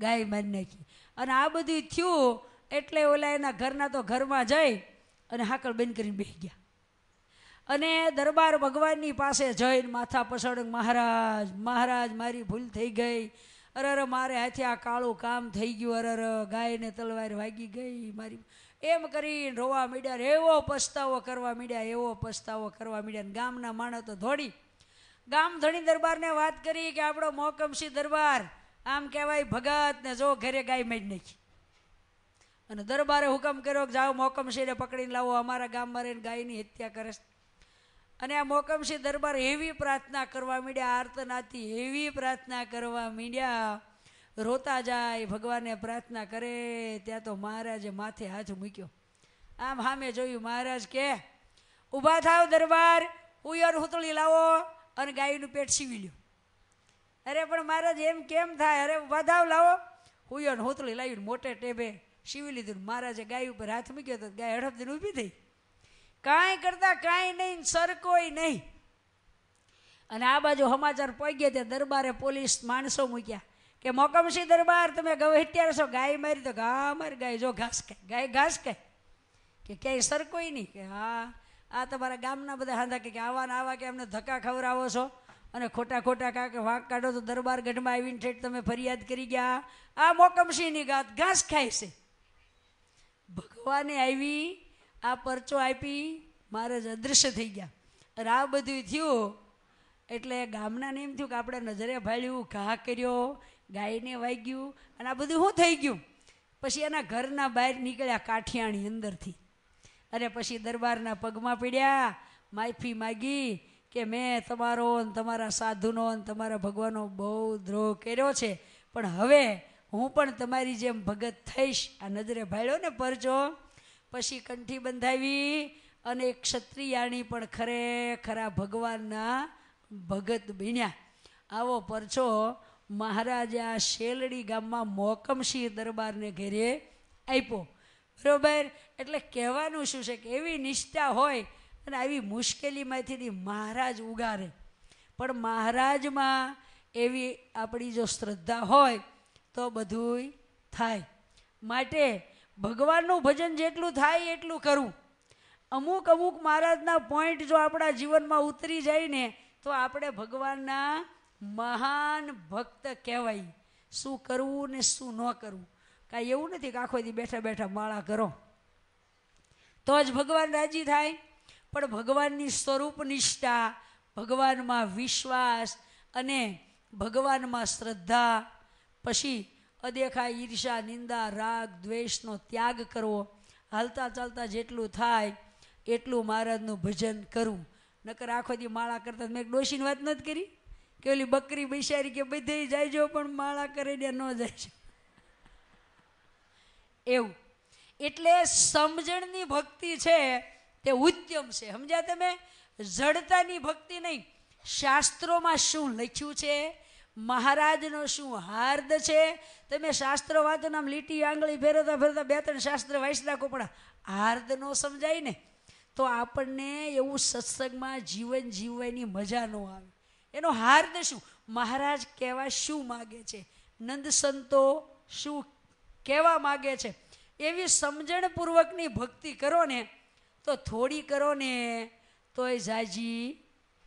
ગાય મારી નાખી અને આ બધું થયું એટલે ઓલા એના ઘરના તો ઘરમાં જઈ અને હાકળ બેન કરીને બેસી ગયા અને દરબાર ભગવાનની પાસે જઈને માથા પછાડ મહારાજ મહારાજ મારી ભૂલ થઈ ગઈ અરે અરે મારે હાથે આ કાળું કામ થઈ ગયું અરે અરે ગાયને તલવાર વાગી ગઈ મારી એમ કરીને રોવા મીડ્યા એવો પસ્તાવો કરવા મીડ્યા એવો પસ્તાવો કરવા મીડ્યા ગામના માણસ તો ધોડી ગામ ધણી દરબારને વાત કરી કે આપણો મોકમસી દરબાર આમ કહેવાય ભગત ને જો ઘરે ગાય જ નાખી અને દરબારે હુકમ કર્યો કે જાઓ મોકમશીને પકડીને લાવો અમારા ગામમાં રહીને ગાયની હત્યા કરે અને આ મોકમશી દરબાર એવી પ્રાર્થના કરવા માંડ્યા આર્તનાથી એવી પ્રાર્થના કરવા માંડ્યા રોતા જાય ભગવાનને પ્રાર્થના કરે ત્યાં તો મહારાજે માથે હાથ મૂક્યો આમ સામે જોયું મહારાજ કે ઊભા થાવ દરબાર ઉયર હુતળી લાવો અને ગાયનું પેટ સીવી લ્યો અરે પણ મહારાજ એમ કેમ થાય અરે ઊભા થાવ લાવો હુયર હુતળી લાવીને મોટે ટેબે સીવી લીધું મહારાજે ગાય ઉપર હાથ મૂક્યો તો ગાય હડપદીને ઊભી થઈ કાંઈ કરતા કાંઈ નહીં સરકોય નહીં અને આ બાજુ સમાચાર પહોંચ્યા ત્યાં દરબારે પોલીસ માણસો મૂક્યા કે મોકમસિંહ દરબાર તમે ગવે અત્યારે છો ગાય મારી તો ઘા મારી ગાય જો ઘાસ ખાય ગાય ઘાસ કહે કે ક્યાંય સરકોય નહીં કે હા આ તમારા ગામના બધા હાંધા કે આવા ને આવા કે અમને ધક્કા ખવડાવો છો અને ખોટા ખોટા કે વાંક કાઢો તો દરબાર ગઢમાં આવીને ઠેઠ તમે ફરિયાદ કરી ગયા આ મોકમસિંહની ગાત ઘાસ ખાય છે ભગવાને આવી આ પરચો આપી મહારાજ અદૃશ્ય થઈ ગયા અને આ બધું થયું એટલે ગામનાને એમ થયું કે આપણે નજરે ભાળ્યું ઘા કર્યો ગાયને વાગ્યું અને આ બધું શું થઈ ગયું પછી એના ઘરના બહાર નીકળ્યા કાઠિયાણી અંદરથી અને પછી દરબારના પગમાં પીડ્યા માફી માગી કે મેં તમારો તમારા સાધુનો તમારા ભગવાનનો બહુ દ્રોહ કર્યો છે પણ હવે હું પણ તમારી જેમ ભગત થઈશ આ નજરે ભાડ્યો ને પરજો પછી કંઠી બંધાવી અને ક્ષત્રિયાણી પણ ખરેખરા ભગવાનના ભગત બીણ્યા આવો પરછો મહારાજા શેલડી ગામમાં મોકમસિંહ દરબારને ઘેરે આપ્યો બરોબર એટલે કહેવાનું શું છે કે એવી નિષ્ઠા હોય અને આવી મુશ્કેલીમાંથી મહારાજ ઉગારે પણ મહારાજમાં એવી આપણી જો શ્રદ્ધા હોય તો બધું થાય માટે ભગવાનનું ભજન જેટલું થાય એટલું કરવું અમુક અમુક મહારાજના પોઈન્ટ જો આપણા જીવનમાં ઉતરી જાય ને તો આપણે ભગવાનના મહાન ભક્ત કહેવાય શું કરવું ને શું ન કરવું કાંઈ એવું નથી કે આખો દી બેઠા બેઠા માળા કરો તો જ ભગવાન રાજી થાય પણ ભગવાનની સ્વરૂપ નિષ્ઠા ભગવાનમાં વિશ્વાસ અને ભગવાનમાં શ્રદ્ધા પછી અદેખા ઈર્ષા નિંદા રાગ દ્વેષનો ત્યાગ કરવો હાલતા ચાલતા જેટલું થાય એટલું મહારાજનું ભજન કરવું નકર આખો દી માળા કરતા મેં ડોશીની વાત નથી કરી કે ઓલી બકરી બૈસારી કે બધે જાયજો પણ માળા કરીને ન જાય એવું એટલે સમજણની ભક્તિ છે તે ઉત્તમ છે સમજ્યા તમે જડતાની ભક્તિ નહીં શાસ્ત્રોમાં શું લખ્યું છે મહારાજનો શું હાર્દ છે તમે શાસ્ત્ર વાંચો નામ લીટી આંગળી ફેરવતા ફેરવતા બે ત્રણ શાસ્ત્ર વાંચી નાખો પણ હાર્દ ન સમજાય ને તો આપણને એવું સત્સંગમાં જીવન જીવવાની મજા ન આવે એનો હાર્દ શું મહારાજ કહેવા શું માગે છે નંદ સંતો શું કહેવા માગે છે એવી સમજણપૂર્વકની ભક્તિ કરો ને તો થોડી કરો ને તોય જાજી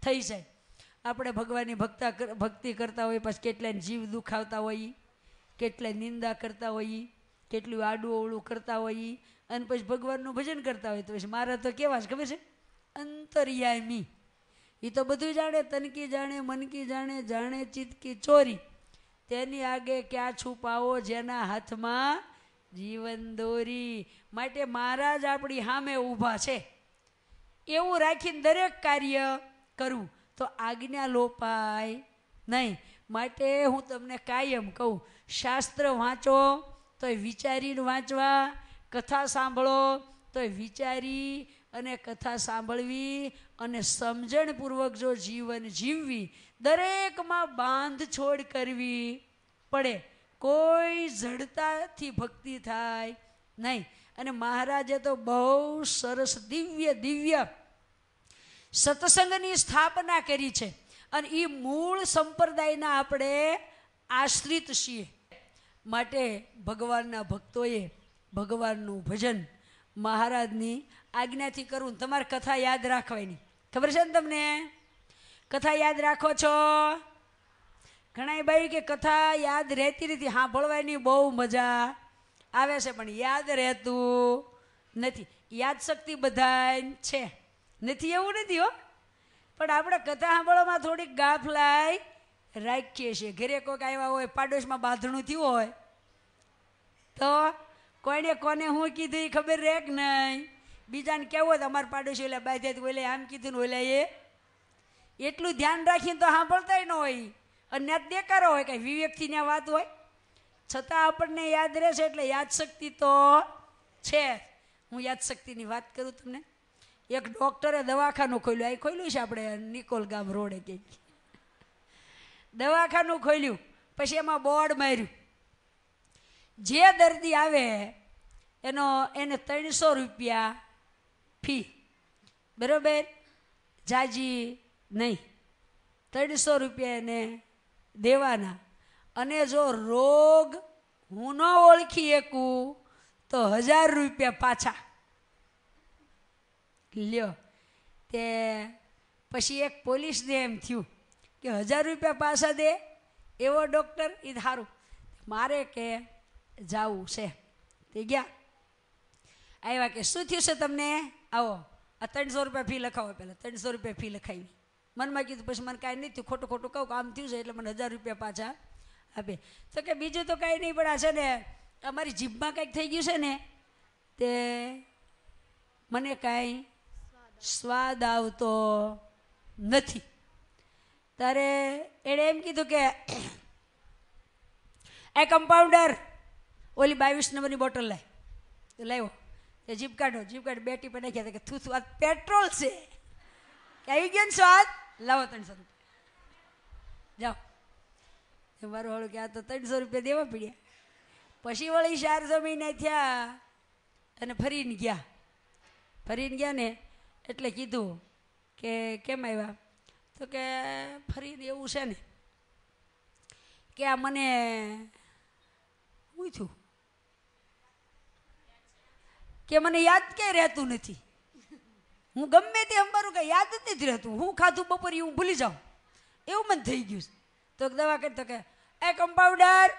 થઈ જાય આપણે ભગવાનની ભક્તા ભક્તિ કરતા હોઈએ પછી કેટલાય જીવ દુખાવતા હોઈએ કેટલાય નિંદા કરતા હોઈએ કેટલું આડું અવળું કરતા હોઈએ અને પછી ભગવાનનું ભજન કરતા હોય તો પછી મારા તો કેવા છે ખબર છે અંતર્યામી એ તો બધું જાણે તનકી જાણે મનકી જાણે જાણે ચિતકી ચોરી તેની આગે ક્યાં છુપાવો જેના હાથમાં જીવન દોરી માટે મહારાજ આપણી સામે ઊભા છે એવું રાખીને દરેક કાર્ય કરવું તો આજ્ઞા લોપાય નહીં માટે હું તમને કાયમ કહું શાસ્ત્ર વાંચો તો વિચારીને વાંચવા કથા સાંભળો તો વિચારી અને કથા સાંભળવી અને સમજણપૂર્વક જો જીવન જીવવી દરેકમાં બાંધ છોડ કરવી પડે કોઈ જડતાથી ભક્તિ થાય નહીં અને મહારાજે તો બહુ સરસ દિવ્ય દિવ્ય સત્સંગની સ્થાપના કરી છે અને એ મૂળ સંપ્રદાયના આપણે આશ્રિત છીએ માટે ભગવાનના ભક્તોએ ભગવાનનું ભજન મહારાજની આજ્ઞાથી કરવું તમારે કથા યાદ રાખવાની ખબર છે ને તમને કથા યાદ રાખો છો ઘણા ભાઈ કે કથા યાદ રહેતી નથી સાંભળવાની બહુ મજા આવે છે પણ યાદ રહેતું નથી યાદશક્તિ બધા છે નથી એવું નથી હો પણ આપણે કથા સાંભળવામાં થોડીક ગાફલાઈ રાખીએ છીએ ઘરે કોઈક આવ્યા હોય પાડોશમાં બાંધણું થયું હોય તો કોઈને કોને હું કીધું એ ખબર રહે કે નહીં બીજાને કહેવો તો અમારા પાડોશી ઓલા થાય ઓલે આમ કીધું ને ઓલા એ એટલું ધ્યાન રાખીને તો સાંભળતાય ન હોય અને ત્યાં દેકારો હોય કાંઈ વિવેકથી ત્યાં વાત હોય છતાં આપણને યાદ રહેશે એટલે યાદશક્તિ તો છે હું યાદશક્તિની વાત કરું તમને એક ડૉક્ટરે દવાખાનું ખોલ્યું આ ખોલ્યું છે આપણે નિકોલ ગામ રોડે કે દવાખાનું ખોલ્યું પછી એમાં બોર્ડ માર્યું જે દર્દી આવે એનો એને ત્રણસો રૂપિયા ફી બરાબર જાજી નહીં ત્રણસો રૂપિયા એને દેવાના અને જો રોગ હું ન ઓળખી એકું તો હજાર રૂપિયા પાછા લ્યો તે પછી એક પોલીસને એમ થયું કે હજાર રૂપિયા પાછા દે એવો ડૉક્ટર એ સારું મારે કે જવું છે તે ગયા આવ્યા કે શું થયું છે તમને આવો આ ત્રણસો રૂપિયા ફી લખાવો પહેલાં ત્રણસો રૂપિયા ફી લખાવી મનમાં કીધું પછી મને કાંઈ નહીં થયું ખોટું ખોટું કહું આમ થયું છે એટલે મને હજાર રૂપિયા પાછા આપે તો કે બીજું તો કાંઈ નહીં પણ આ છે ને અમારી જીભમાં કંઈક થઈ ગયું છે ને તે મને કાંઈ સ્વાદ આવતો નથી ત્યારે એણે એમ કીધું કે એ કમ્પાઉન્ડર ઓલી બાવીસ નંબરની બોટલ લાય લાવ્યો એ જીપ કાઢો જીપ કાઢો બેટી ટીપે નાખ્યા કે થૂ થૂ પેટ્રોલ છે કે આવી ગયો ને સ્વાદ લાવો ત્રણસો રૂપિયા જાઓ મારું વાળું કે આ તો ત્રણસો રૂપિયા દેવા પડ્યા પછી વળી ચારસો મહિના થયા અને ફરીને ગયા ફરીને ગયા ને એટલે કીધું કે કેમ આવ્યા તો કે ફરી એવું છે ને કે આ મને હું કે મને યાદ ક્યાંય રહેતું નથી હું ગમે તે અમારું કંઈ યાદ જ નથી રહેતું હું ખાધું બપોરે હું ભૂલી જાઉં એવું મને થઈ ગયું છે તો દવા કરી તો કે એ કમ્પાઉન્ડર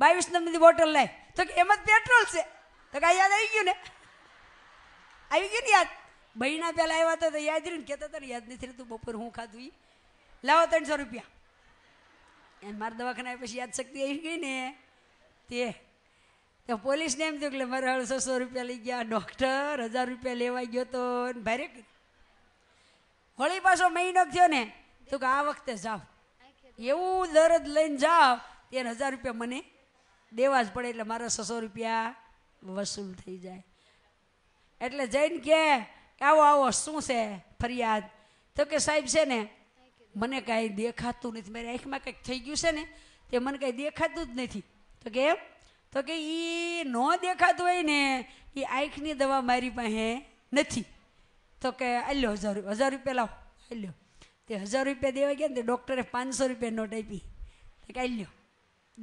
બાવીસ નંબરની બોટલ લાય તો કે એમાં પેટ્રોલ છે તો કે યાદ આવી ગયું ને આવી ગયું ને યાદ બહેના પહેલાં આવ્યા હતા તો યાદ રહ્યું ને કહેતા હતા ને યાદ નથી રહેતું બપોર હું ખાધું એ લાવો ત્રણસો રૂપિયા એને મારા દવાખાના પછી યાદ શક્તિ આવી ગઈ ને તે તો પોલીસને એમ થયું એટલે મારે સો રૂપિયા લઈ ગયા ડૉક્ટર હજાર રૂપિયા લેવા ગયો તો ભારે હોળી પાછો મહિનો થયો ને તો કે આ વખતે જાઓ એવું દરદ લઈને જાઓ ત્યારે હજાર રૂપિયા મને દેવા જ પડે એટલે મારા સસો રૂપિયા વસૂલ થઈ જાય એટલે જઈને કે આવો આવો શું છે ફરિયાદ તો કે સાહેબ છે ને મને કાંઈ દેખાતું નથી મારી આંખમાં કંઈક થઈ ગયું છે ને તે મને કાંઈ દેખાતું જ નથી તો કે એમ તો કે એ ન દેખાતું હોય ને એ આંખની દવા મારી પાસે નથી તો કે આલ્યો હજાર હજાર રૂપિયા લાવો આલ્યો તે હજાર રૂપિયા દેવા ગયા ને તે ડૉક્ટરે પાંચસો રૂપિયા નોટ આપી તો કે આલ્યો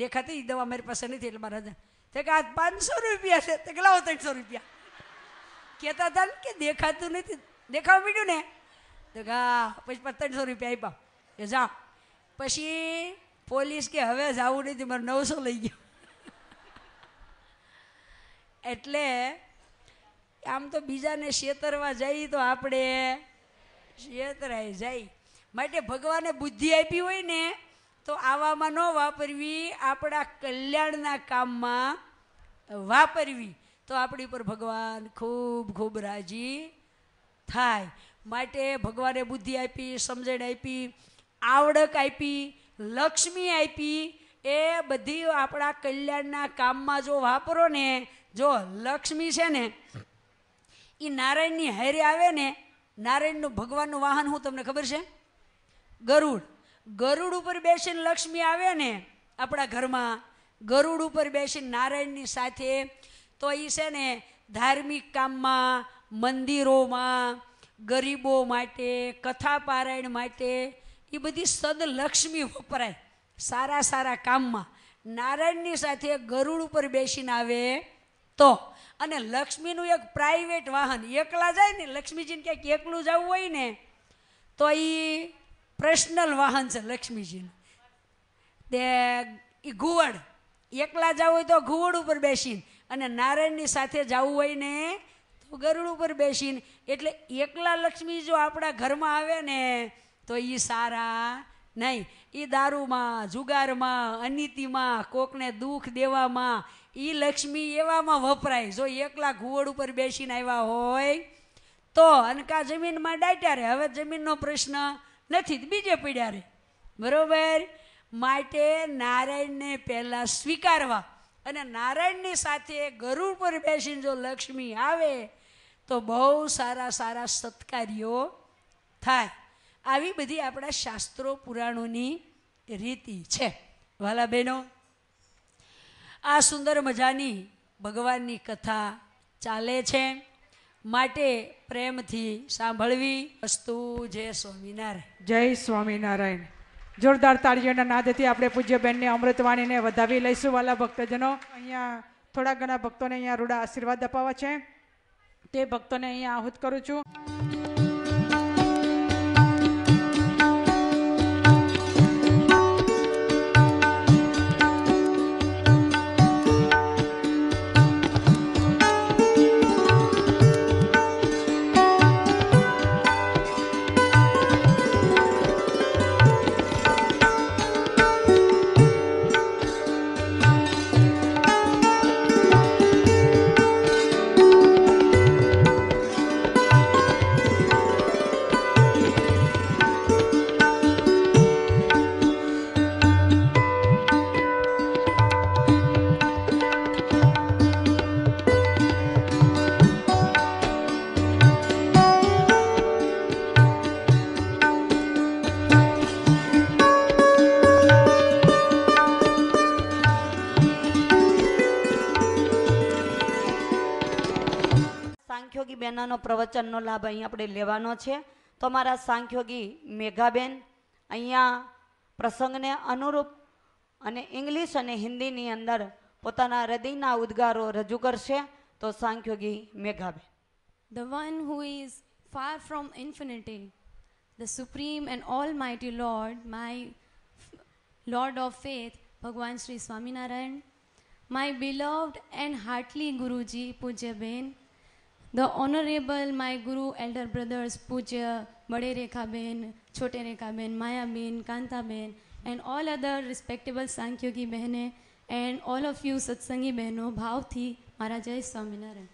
દેખાતી એ દવા મારી પાસે નથી એટલે મારા હજાર તે કે આ પાંચસો રૂપિયા છે તે કે લાવો ત્રણસો રૂપિયા કહેતા હતા ને કે દેખાતું નથી દેખાવા મીડ્યું ને તો હા પછી ત્રણસો રૂપિયા આપ્યા કે જા પછી પોલીસ કે હવે જવું નથી મારે નવસો લઈ ગયો એટલે આમ તો બીજાને શેતરવા જઈએ તો આપણે શેતરાય જાય માટે ભગવાને બુદ્ધિ આપી હોય ને તો આવામાં ન વાપરવી આપણા કલ્યાણના કામમાં વાપરવી તો આપણી પર ભગવાન ખૂબ ખૂબ રાજી થાય માટે ભગવાને બુદ્ધિ આપી સમજણ આપી આવડક આપી લક્ષ્મી આપી એ બધી આપણા કલ્યાણના કામમાં જો વાપરો ને જો લક્ષ્મી છે ને એ નારાયણની હૈરે આવે ને નારાયણનું ભગવાનનું વાહન હું તમને ખબર છે ગરુડ ગરુડ ઉપર બેસીને લક્ષ્મી આવે ને આપણા ઘરમાં ગરુડ ઉપર બેસીને નારાયણની સાથે તો એ છે ને ધાર્મિક કામમાં મંદિરોમાં ગરીબો માટે કથા પારાયણ માટે એ બધી સદલક્ષ્મી વપરાય સારા સારા કામમાં નારાયણની સાથે ગરુડ ઉપર બેસીને આવે તો અને લક્ષ્મીનું એક પ્રાઇવેટ વાહન એકલા જાય ને લક્ષ્મીજીને ક્યાંક એકલું જવું હોય ને તો એ પર્સનલ વાહન છે લક્ષ્મીજીનું તે એ ઘુવડ એકલા જવું હોય તો ઘુવડ ઉપર બેસીને અને નારાયણની સાથે જવું હોય ને તો ગરુડ ઉપર બેસીને એટલે એકલા લક્ષ્મી જો આપણા ઘરમાં આવે ને તો એ સારા નહીં એ દારૂમાં જુગારમાં અનિતિમાં કોકને દુઃખ દેવામાં એ લક્ષ્મી એવામાં વપરાય જો એકલા ઘુવડ ઉપર બેસીને આવ્યા હોય તો અને જમીનમાં ડાટ્યા રે હવે જમીનનો પ્રશ્ન નથી બીજે પીડ્યા રે બરોબર માટે નારાયણને પહેલાં સ્વીકારવા અને નારાયણની સાથે ગરુડ પર બેસીને જો લક્ષ્મી આવે તો બહુ સારા સારા સત્કાર્યો થાય આવી બધી આપણા શાસ્ત્રો પુરાણોની રીતિ છે વાલા બહેનો આ સુંદર મજાની ભગવાનની કથા ચાલે છે માટે પ્રેમથી સાંભળવી વસ્તુ જય સ્વામિનારાયણ જય સ્વામિનારાયણ જોરદાર તાળીઓના નાદથી આપણે પૂજ્યબેનની અમૃતવાણીને વધાવી લઈશું વાલા ભક્તજનો અહીંયા થોડા ઘણા ભક્તોને અહીંયા રૂડા આશીર્વાદ અપાવવા છે તે ભક્તોને અહીંયા આહુત કરું છું પ્રવચનનો લાભ અહીં આપણે લેવાનો છે તો મારા સાંખ્યોગી મેઘાબેન અહીંયા પ્રસંગને અનુરૂપ અને ઇંગ્લિશ અને હિન્દીની અંદર પોતાના હૃદયના ઉદ્ગારો રજૂ કરશે તો સાંખ્યોગી Meghaben the one who is far from infinity the supreme and almighty lord my lord of faith ભગવાન Shri Swaminarayan my beloved and heartly guruji પૂજ્ય બેન the honourable my guru elder brothers પૂજ્ય બડે રેખાબેન છોટે Rekhaben Mayaben Kantaben and all other respectable સાંખ્યોગી બહેને એન્ડ ઓલ ઓફ યુ સત્સંગી બહેનો ભાવથી મારા જય સ્વામિનારાયણ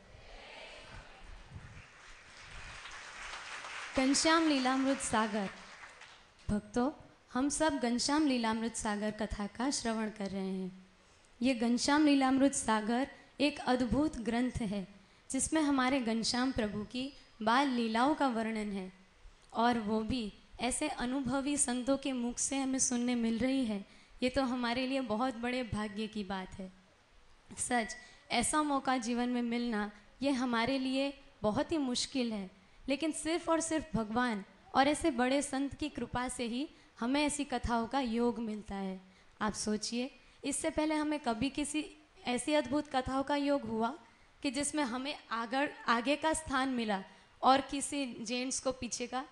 घनश्याम लीलामृत सागर भक्तों हम सब घनश्याम लीलामृत सागर कथा का श्रवण कर रहे हैं ये घनश्याम लीलामृत सागर एक अद्भुत ग्रंथ है जिसमें हमारे घनश्याम प्रभु की बाल लीलाओं का वर्णन है और वो भी ऐसे अनुभवी संतों के मुख से हमें सुनने मिल रही है ये तो हमारे लिए बहुत बड़े भाग्य की बात है सच ऐसा मौका जीवन में मिलना ये हमारे लिए बहुत ही मुश्किल है लेकिन सिर्फ और सिर्फ भगवान और ऐसे बड़े संत की कृपा से ही हमें ऐसी कथाओं का योग मिलता है आप सोचिए इससे पहले हमें कभी किसी ऐसी अद्भुत कथाओं का योग हुआ कि जिसमें हमें आगर आगे का स्थान मिला और किसी जेंट्स को पीछे का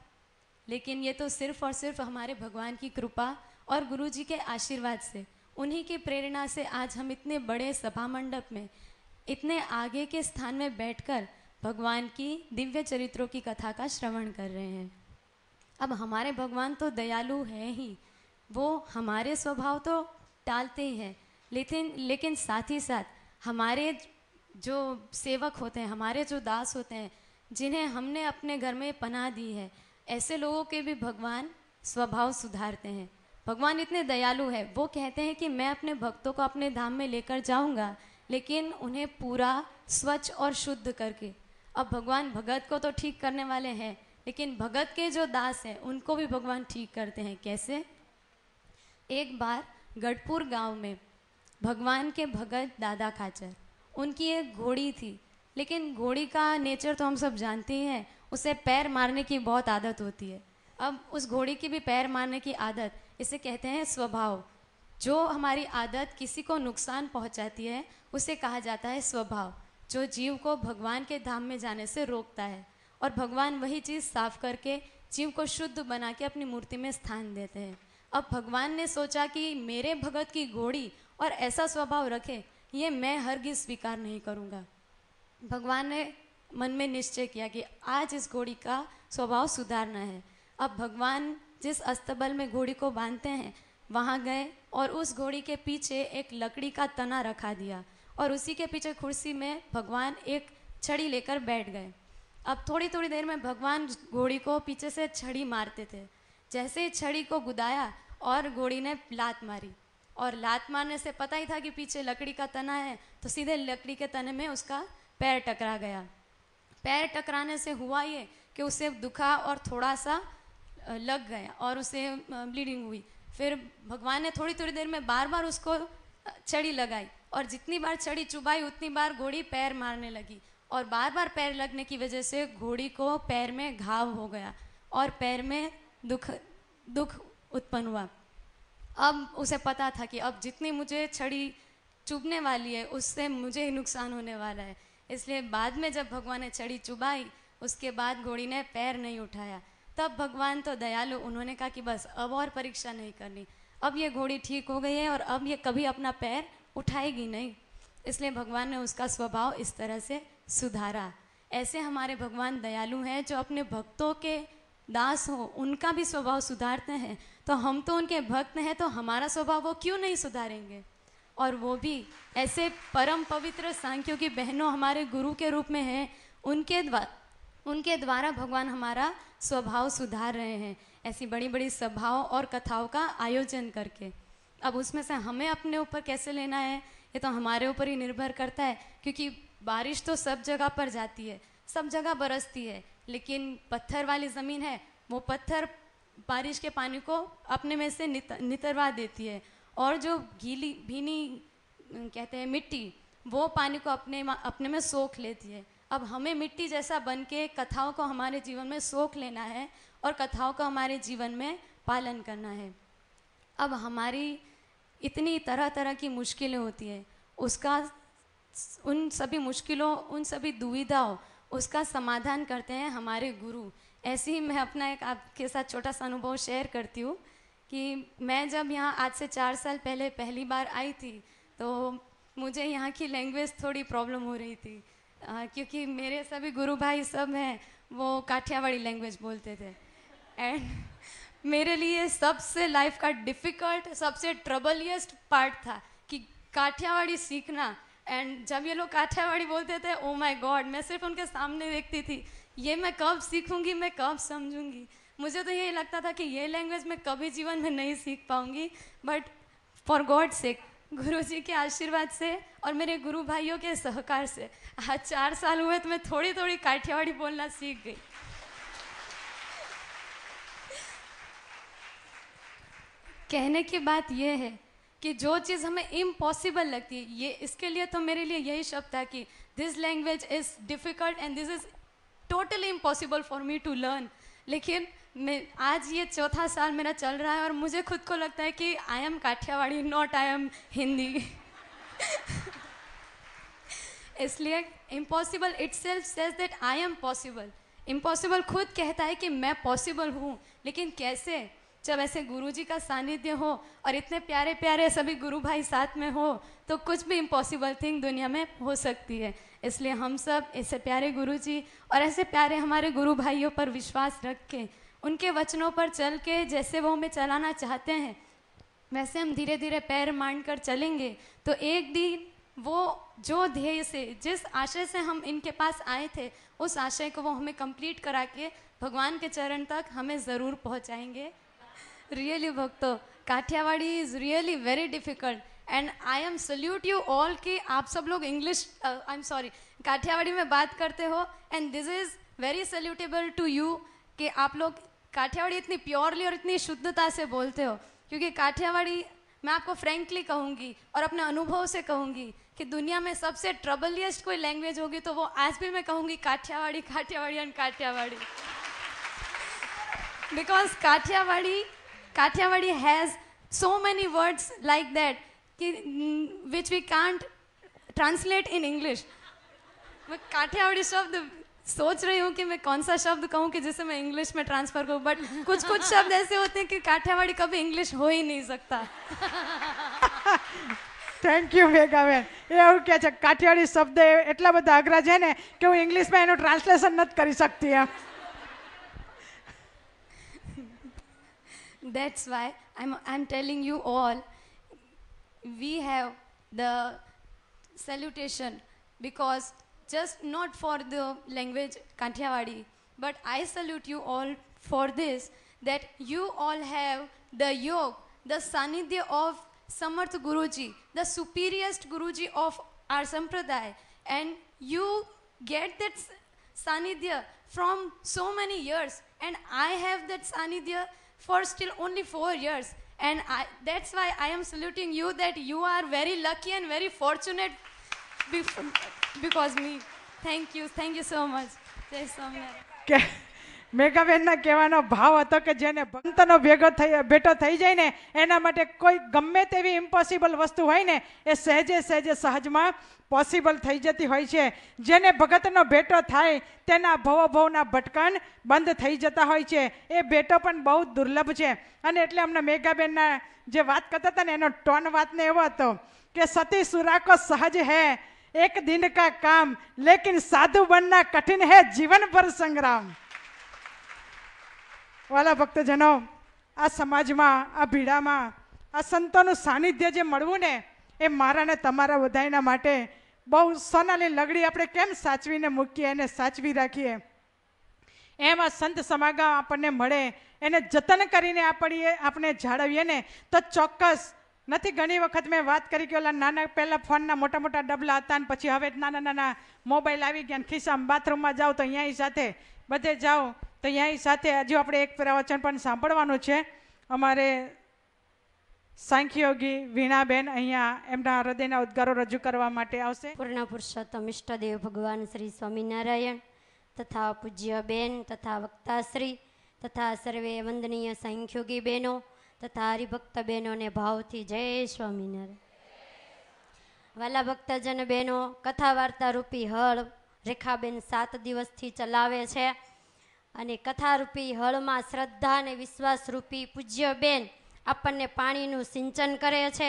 लेकिन ये तो सिर्फ और सिर्फ हमारे भगवान की कृपा और गुरु जी के आशीर्वाद से उन्हीं की प्रेरणा से आज हम इतने बड़े सभा मंडप में इतने आगे के स्थान में बैठकर भगवान की दिव्य चरित्रों की कथा का श्रवण कर रहे हैं अब हमारे भगवान तो दयालु हैं ही वो हमारे स्वभाव तो टालते ही हैं लेकिन लेकिन साथ ही साथ हमारे जो सेवक होते हैं हमारे जो दास होते हैं जिन्हें हमने अपने घर में पनाह दी है ऐसे लोगों के भी भगवान स्वभाव सुधारते हैं भगवान इतने दयालु है वो कहते हैं कि मैं अपने भक्तों को अपने धाम में लेकर जाऊंगा लेकिन उन्हें पूरा स्वच्छ और शुद्ध करके अब भगवान भगत को तो ठीक करने वाले हैं लेकिन भगत के जो दास हैं उनको भी भगवान ठीक करते हैं कैसे एक बार गढ़पुर गांव में भगवान के भगत दादा खाचर उनकी एक घोड़ी थी लेकिन घोड़ी का नेचर तो हम सब जानते ही हैं उसे पैर मारने की बहुत आदत होती है अब उस घोड़ी की भी पैर मारने की आदत इसे कहते हैं स्वभाव जो हमारी आदत किसी को नुकसान पहुंचाती है उसे कहा जाता है स्वभाव जो जीव को भगवान के धाम में जाने से रोकता है और भगवान वही चीज़ साफ करके जीव को शुद्ध बना के अपनी मूर्ति में स्थान देते हैं अब भगवान ने सोचा कि मेरे भगत की घोड़ी और ऐसा स्वभाव रखे ये मैं हरगिज स्वीकार नहीं करूँगा भगवान ने मन में निश्चय किया कि आज इस घोड़ी का स्वभाव सुधारना है अब भगवान जिस अस्तबल में घोड़ी को बांधते हैं वहाँ गए और उस घोड़ी के पीछे एक लकड़ी का तना रखा दिया और उसी के पीछे कुर्सी में भगवान एक छड़ी लेकर बैठ गए अब थोड़ी थोड़ी देर में भगवान घोड़ी को पीछे से छड़ी मारते थे जैसे ही छड़ी को गुदाया और घोड़ी ने लात मारी और लात मारने से पता ही था कि पीछे लकड़ी का तना है तो सीधे लकड़ी के तने में उसका पैर टकरा गया पैर टकराने से हुआ ये कि उसे दुखा और थोड़ा सा लग गया और उसे ब्लीडिंग हुई फिर भगवान ने थोड़ी थोड़ी देर में बार बार उसको छड़ी लगाई और जितनी बार छड़ी चुबाई उतनी बार घोड़ी पैर मारने लगी और बार बार पैर लगने की वजह से घोड़ी को पैर में घाव हो गया और पैर में दुख दुख उत्पन्न हुआ अब उसे पता था कि अब जितनी मुझे छड़ी चुभने वाली है उससे मुझे ही नुकसान होने वाला है इसलिए बाद में जब भगवान ने छड़ी चुबाई उसके बाद घोड़ी ने पैर नहीं उठाया तब भगवान तो दयालु उन्होंने कहा कि बस अब और परीक्षा नहीं करनी अब ये घोड़ी ठीक हो गई है और अब ये कभी अपना पैर उठाएगी नहीं इसलिए भगवान ने उसका स्वभाव इस तरह से सुधारा ऐसे हमारे भगवान दयालु हैं जो अपने भक्तों के दास हो उनका भी स्वभाव सुधारते हैं तो हम तो उनके भक्त हैं तो हमारा स्वभाव वो क्यों नहीं सुधारेंगे और वो भी ऐसे परम पवित्र सांख्यों की बहनों हमारे गुरु के रूप में हैं उनके द्वार उनके द्वारा भगवान हमारा स्वभाव सुधार रहे हैं ऐसी बड़ी बड़ी सभाओं और कथाओं का आयोजन करके अब उसमें से हमें अपने ऊपर कैसे लेना है ये तो हमारे ऊपर ही निर्भर करता है क्योंकि बारिश तो सब जगह पर जाती है सब जगह बरसती है लेकिन पत्थर वाली ज़मीन है वो पत्थर बारिश के पानी को अपने में से नित, नितरवा देती है और जो गीली भीनी कहते हैं मिट्टी वो पानी को अपने अपने में सोख लेती है अब हमें मिट्टी जैसा बन के कथाओं को हमारे जीवन में सोख लेना है और कथाओं का हमारे जीवन में पालन करना है अब हमारी इतनी तरह तरह की मुश्किलें होती है उसका उन सभी मुश्किलों उन सभी दुविधाओं उसका समाधान करते हैं हमारे गुरु ऐसे ही मैं अपना एक आपके साथ छोटा सा अनुभव शेयर करती हूँ कि मैं जब यहाँ आज से चार साल पहले पहली बार आई थी तो मुझे यहाँ की लैंग्वेज थोड़ी प्रॉब्लम हो रही थी आ, क्योंकि मेरे सभी गुरु भाई सब हैं वो काठियावाड़ी लैंग्वेज बोलते थे एंड मेरे लिए सबसे लाइफ का डिफ़िकल्ट सबसे ट्रबलियस्ट पार्ट था कि काठियावाड़ी सीखना एंड जब ये लोग काठियावाड़ी बोलते थे ओ माई गॉड मैं सिर्फ उनके सामने देखती थी ये मैं कब सीखूंगी मैं कब समझूंगी मुझे तो यही लगता था कि ये लैंग्वेज मैं कभी जीवन में नहीं सीख पाऊंगी बट फॉर गॉड सेक गुरु जी के आशीर्वाद से और मेरे गुरु भाइयों के सहकार से आज चार साल हुए तो मैं थोड़ी थोड़ी काठियावाड़ी बोलना सीख गई कहने की बात यह है कि जो चीज़ हमें इम्पॉसिबल लगती है ये इसके लिए तो मेरे लिए यही शब्द था कि this language is difficult and this is totally impossible for me to learn लेकिन मैं आज ये चौथा साल मेरा चल रहा है और मुझे खुद को लगता है कि I am Kathiyawadi not I am Hindi इसलिए impossible itself says that I am possible impossible खुद कहता है कि मैं पॉसिबल हूँ लेकिन कैसे जब ऐसे गुरुजी का सानिध्य हो और इतने प्यारे प्यारे सभी गुरु भाई साथ में हो तो कुछ भी इम्पॉसिबल थिंग दुनिया में हो सकती है इसलिए हम सब ऐसे प्यारे गुरुजी और ऐसे प्यारे हमारे गुरु भाइयों पर विश्वास रख के उनके वचनों पर चल के जैसे वो हमें चलाना चाहते हैं वैसे हम धीरे धीरे पैर मांड कर चलेंगे तो एक दिन वो जो ध्येय से जिस आशय से हम इनके पास आए थे उस आशय को वो हमें कंप्लीट करा के भगवान के चरण तक हमें ज़रूर पहुंचाएंगे रियली भक्तो Kathiyawadi is really very difficult and I am salute you all कि आप सब लोग English I am sorry Kathiyawadi में बात करते हो and this is very salutable to you कि आप लोग काठियावाड़ी इतनी प्योरली और इतनी शुद्धता से बोलते हो क्योंकि काठियावाड़ी मैं आपको फ्रेंकली कहूँगी और अपने अनुभव से कहूँगी कि दुनिया में सबसे ट्रबलियस्ट कोई लैंग्वेज होगी तो वो आज भी मैं कहूँगी Kathiyawadi Kathiyawadi and Kathiyawadi because Kathiyawadi Katyawadi has so many words like that which we can't translate in English. मैं काठियावाड़ी शब्द सोच रही हूँ कि मैं कौन सा शब्द कहूँ कि जिसे मैं इंग्लिश में ट्रांसफर करूँ बट कुछ कुछ शब्द ऐसे होते हैं कि काठियावाड़ी कभी इंग्लिश हो ही नहीं सकता થેન્ક યુ મેગા બેન એ એવું કહે છે કાઠિયાવાડી શબ્દ એટલા બધા અઘરા છે ને કે હું ઇંગ્લિશમાં એનું ટ્રાન્સલેશન નથી કરી શકતી એમ That's why I'm, I'm telling you all, we have the salutation because just not for the language Kantiawadi, but I salute you all for this, that you all have the yoke, the sanidhya of Samarth Guruji, the superiorest Guruji of our Sampradaya. And you get that sanidhya from so many years. And I have that sanidhya for still only four years. And I, that's why I am saluting you that you are very lucky and very fortunate because me. Thank you. Thank you so much. Jai Somnath. મેઘાબેનના કહેવાનો ભાવ હતો કે જેને ભંતનો ભેગો થઈ બેટો થઈ જાય ને એના માટે કોઈ ગમે તેવી ઇમ્પોસિબલ વસ્તુ હોય ને એ સહેજે સહેજે સહજમાં પોસિબલ થઈ જતી હોય છે જેને ભગતનો ભેટો થાય તેના ભવો ભવના ભટકણ બંધ થઈ જતા હોય છે એ ભેટો પણ બહુ દુર્લભ છે અને એટલે અમને મેઘાબેનના જે વાત કરતા હતા ને એનો ટોન વાતને એવો હતો કે સતી સુરાકો સહજ હે એક દિન કા કામ લેકિન સાધુ બનના કઠિન હે જીવન પર સંગ્રામ વાલા ભક્તજનો આ સમાજમાં આ ભીડામાં આ સંતોનું સાનિધ્ય જે મળવું ને એ મારા ને તમારા બધાના માટે બહુ સોનાની લગડી આપણે કેમ સાચવીને મૂકીએ એને સાચવી રાખીએ એમ આ સંત સમાગમ આપણને મળે એને જતન કરીને આપણીએ આપણે જાળવીએ ને તો ચોક્કસ નથી ઘણી વખત મેં વાત કરી કે ઓલા નાના પહેલાં ફોનના મોટા મોટા ડબલા હતા ને પછી હવે નાના નાના મોબાઈલ આવી ગયા ખિસ્સામાં બાથરૂમમાં જાઓ તો અહીંયા સાથે બધે જાઓ તો અહીંયા સાથે હજુ આપણે એક પ્રવચન પણ સાંભળવાનું છે અમારે સાંખ્યયોગી વીણાબેન અહીંયા એમના હૃદયના ઉદ્ગારો રજૂ કરવા માટે આવશે પૂર્ણ પુરુષોત્તમ ઇષ્ટદેવ ભગવાન શ્રી સ્વામિનારાયણ તથા પૂજ્ય બેન તથા વક્તાશ્રી તથા સર્વે વંદનીય સાંખ્યોગી બહેનો તથા હરિભક્ત બહેનોને ભાવથી જય સ્વામિનારાયણ વાલા ભક્તજન બહેનો કથા વાર્તા રૂપી હળ રેખાબેન સાત દિવસથી ચલાવે છે અને કથારૂપી હળમાં શ્રદ્ધા અને વિશ્વાસરૂપી પૂજ્ય બેન આપણને પાણીનું સિંચન કરે છે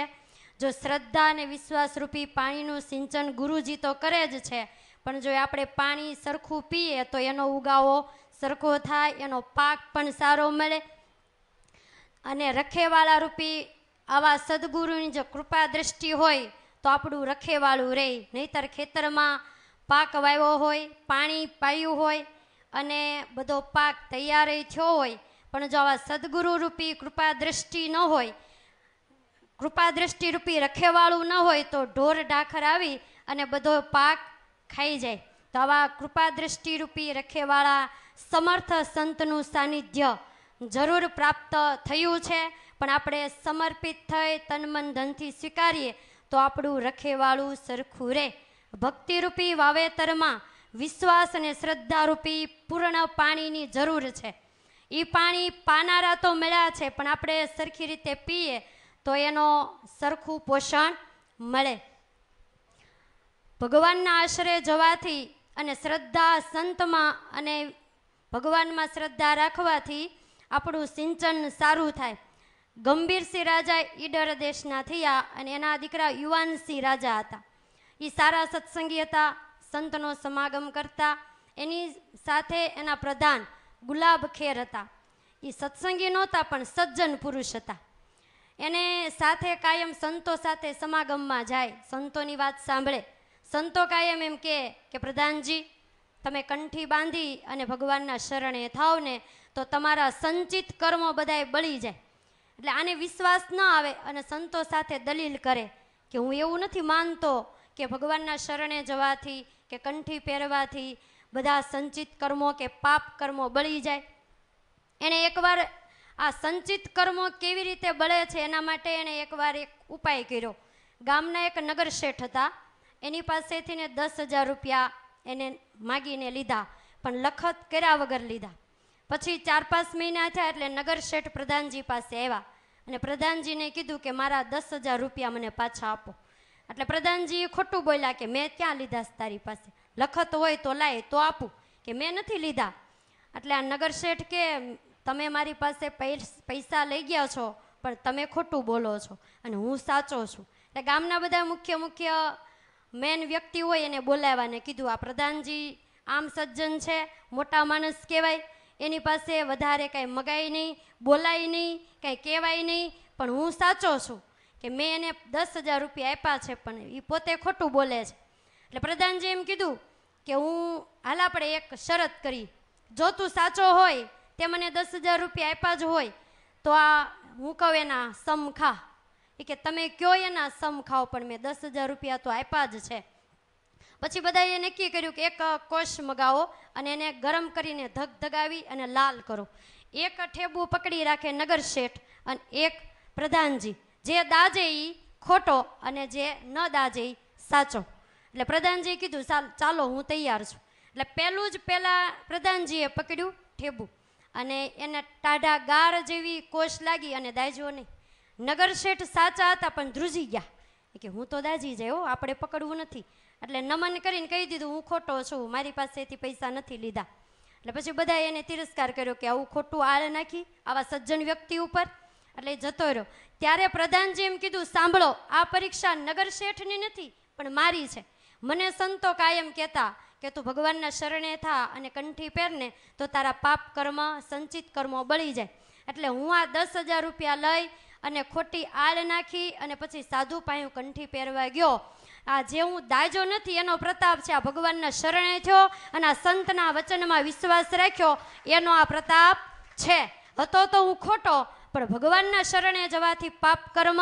જો શ્રદ્ધા અને વિશ્વાસરૂપી પાણીનું સિંચન ગુરુજી તો કરે જ છે પણ જો આપણે પાણી સરખું પીએ તો એનો ઉગાવો સરખો થાય એનો પાક પણ સારો મળે અને રખેવાળા રૂપી આવા સદગુરુની જો કૃપા દ્રષ્ટિ હોય તો આપણું રખેવાળું રહે નહીતર ખેતરમાં પાક વાવ્યો હોય પાણી પાયું હોય અને બધો પાક તૈયાર થયો હોય પણ જો આવા સદગુરુ રૂપી કૃપા દ્રષ્ટિ ન હોય કૃપા દ્રષ્ટિ રૂપી રખેવાળું ન હોય તો ઢોર ઢાખર આવી અને બધો પાક ખાઈ જાય તો આવા કૃપા દ્રષ્ટિ રૂપી રખેવાળા સમર્થ સંતનું સાનિધ્ય જરૂર પ્રાપ્ત થયું છે પણ આપણે સમર્પિત થઈ તનમન ધનથી સ્વીકારીએ તો આપણું રખેવાળું સરખું રહે ભક્તિરૂપી વાવેતરમાં વિશ્વાસ અને શ્રદ્ધારૂપી પૂર્ણ પાણીની જરૂર છે એ પાણી પાનારા તો મળ્યા છે પણ આપણે સરખી રીતે પીએ તો એનો સરખું પોષણ મળે ભગવાનના આશરે જવાથી અને શ્રદ્ધા સંતમાં અને ભગવાનમાં શ્રદ્ધા રાખવાથી આપણું સિંચન સારું થાય ગંભીરસિંહ રાજા ઈડર દેશના થયા અને એના દીકરા યુવાનસિંહ રાજા હતા એ સારા સત્સંગી હતા સંતનો સમાગમ કરતા એની સાથે એના પ્રધાન ગુલાબ ખેર હતા એ સત્સંગી નહોતા પણ સજ્જન પુરુષ હતા એને સાથે કાયમ સંતો સાથે સમાગમમાં જાય સંતોની વાત સાંભળે સંતો કાયમ એમ કે પ્રધાનજી તમે કંઠી બાંધી અને ભગવાનના શરણે થાવ ને તો તમારા સંચિત કર્મો બધાય બળી જાય એટલે આને વિશ્વાસ ન આવે અને સંતો સાથે દલીલ કરે કે હું એવું નથી માનતો કે ભગવાનના શરણે જવાથી કે કંઠી પહેરવાથી બધા સંચિત કર્મો કે પાપ કર્મો બળી જાય એણે એકવાર આ સંચિત કર્મો કેવી રીતે બળે છે એના માટે એણે એકવાર એક ઉપાય કર્યો ગામના એક નગર શેઠ હતા એની પાસેથી ને દસ હજાર રૂપિયા એને માગીને લીધા પણ લખત કર્યા વગર લીધા પછી ચાર પાંચ મહિના થયા એટલે નગર શેઠ પ્રધાનજી પાસે આવ્યા અને પ્રધાનજીને કીધું કે મારા દસ હજાર રૂપિયા મને પાછા આપો એટલે પ્રધાનજી ખોટું બોલ્યા કે મેં ક્યાં લીધા તારી પાસે લખત હોય તો લાય તો આપું કે મેં નથી લીધા એટલે આ નગર શેઠ કે તમે મારી પાસે પૈસા લઈ ગયા છો પણ તમે ખોટું બોલો છો અને હું સાચો છું એટલે ગામના બધા મુખ્ય મુખ્ય મેન વ્યક્તિ હોય એને બોલાવવાને કીધું આ પ્રધાનજી આમ સજ્જન છે મોટા માણસ કહેવાય એની પાસે વધારે કાંઈ મગાય નહીં બોલાય નહીં કાંઈ કહેવાય નહીં પણ હું સાચો છું કે મેં એને દસ હજાર રૂપિયા આપ્યા છે પણ એ પોતે ખોટું બોલે છે એટલે પ્રધાનજી એમ કીધું કે હું હાલ આપણે એક શરત કરી જો તું સાચો હોય તે મને દસ હજાર રૂપિયા આપ્યા જ હોય તો આ હું કહું એના સમ ખા એ કે તમે કયો એના સમ ખાઓ પણ મેં દસ હજાર રૂપિયા તો આપ્યા જ છે પછી બધાએ નક્કી કર્યું કે એક કોષ મગાવો અને એને ગરમ કરીને ધગધગાવી અને લાલ કરો એક ઠેબુ પકડી રાખે નગર શેઠ અને એક પ્રધાનજી જે દાજે એ ખોટો અને જે ન દાજે એ સાચો એટલે પ્રધાનજીએ કીધું ચાલો હું તૈયાર છું એટલે પહેલું જ પહેલાં પ્રધાનજીએ પકડ્યું ઠેબુ અને એને ટાઢા ગાર જેવી કોષ લાગી અને દાજ્યો નહીં શેઠ સાચા હતા પણ ધ્રુજી ગયા કે હું તો દાજી જાય આપણે પકડવું નથી એટલે નમન કરીને કહી દીધું હું ખોટો છું મારી પાસેથી પૈસા નથી લીધા એટલે પછી બધાએ એને તિરસ્કાર કર્યો કે આવું ખોટું આળ નાખી આવા સજ્જન વ્યક્તિ ઉપર એટલે જતો રહ્યો ત્યારે પ્રધાનજી એમ કીધું સાંભળો આ પરીક્ષા નગર શેઠની નથી પણ મારી છે મને સંતો કાયમ કહેતા કે તું ભગવાનના શરણે થા અને કંઠી પહેરને તો તારા પાપ કર્મ સંચિત કર્મો બળી જાય એટલે હું આ દસ હજાર રૂપિયા લઈ અને ખોટી આળ નાખી અને પછી સાધુ પાયું કંઠી પહેરવા ગયો આ જે હું દાજો નથી એનો પ્રતાપ છે આ ભગવાનના શરણે થયો અને આ સંતના વચનમાં વિશ્વાસ રાખ્યો એનો આ પ્રતાપ છે હતો તો હું ખોટો પણ ભગવાનના શરણે જવાથી પાપ કર્મ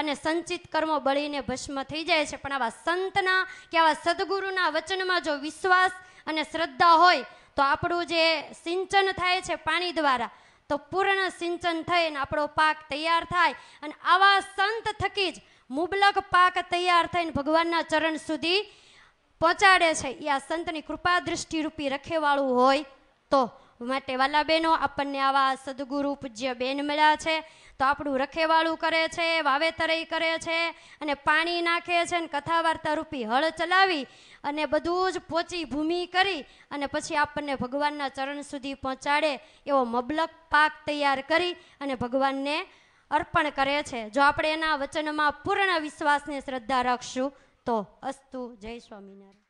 અને સંચિત કર્મો બળીને ભસ્મ થઈ જાય છે પણ આવા સંતના કે આવા સદગુરુના વચનમાં જો વિશ્વાસ અને શ્રદ્ધા હોય તો આપણું જે સિંચન થાય છે પાણી દ્વારા તો પૂર્ણ સિંચન થઈને આપણો પાક તૈયાર થાય અને આવા સંત થકી જ મુબલક પાક તૈયાર થઈને ભગવાનના ચરણ સુધી પહોંચાડે છે એ આ સંતની કૃપા રૂપી રખેવાળું હોય તો માટે વાલા બહેનો આપણને આવા સદગુરુ પૂજ્ય બેન મળ્યા છે તો આપણું રખેવાળું કરે છે વાવેતરે કરે છે અને પાણી નાખે છે અને કથા વાર્તા રૂપી હળ ચલાવી અને બધું જ પોચી ભૂમિ કરી અને પછી આપણને ભગવાનના ચરણ સુધી પહોંચાડે એવો મબલક પાક તૈયાર કરી અને ભગવાનને અર્પણ કરે છે જો આપણે એના વચનમાં પૂર્ણ વિશ્વાસને શ્રદ્ધા રાખશું તો અસ્તુ જય સ્વામિનારાયણ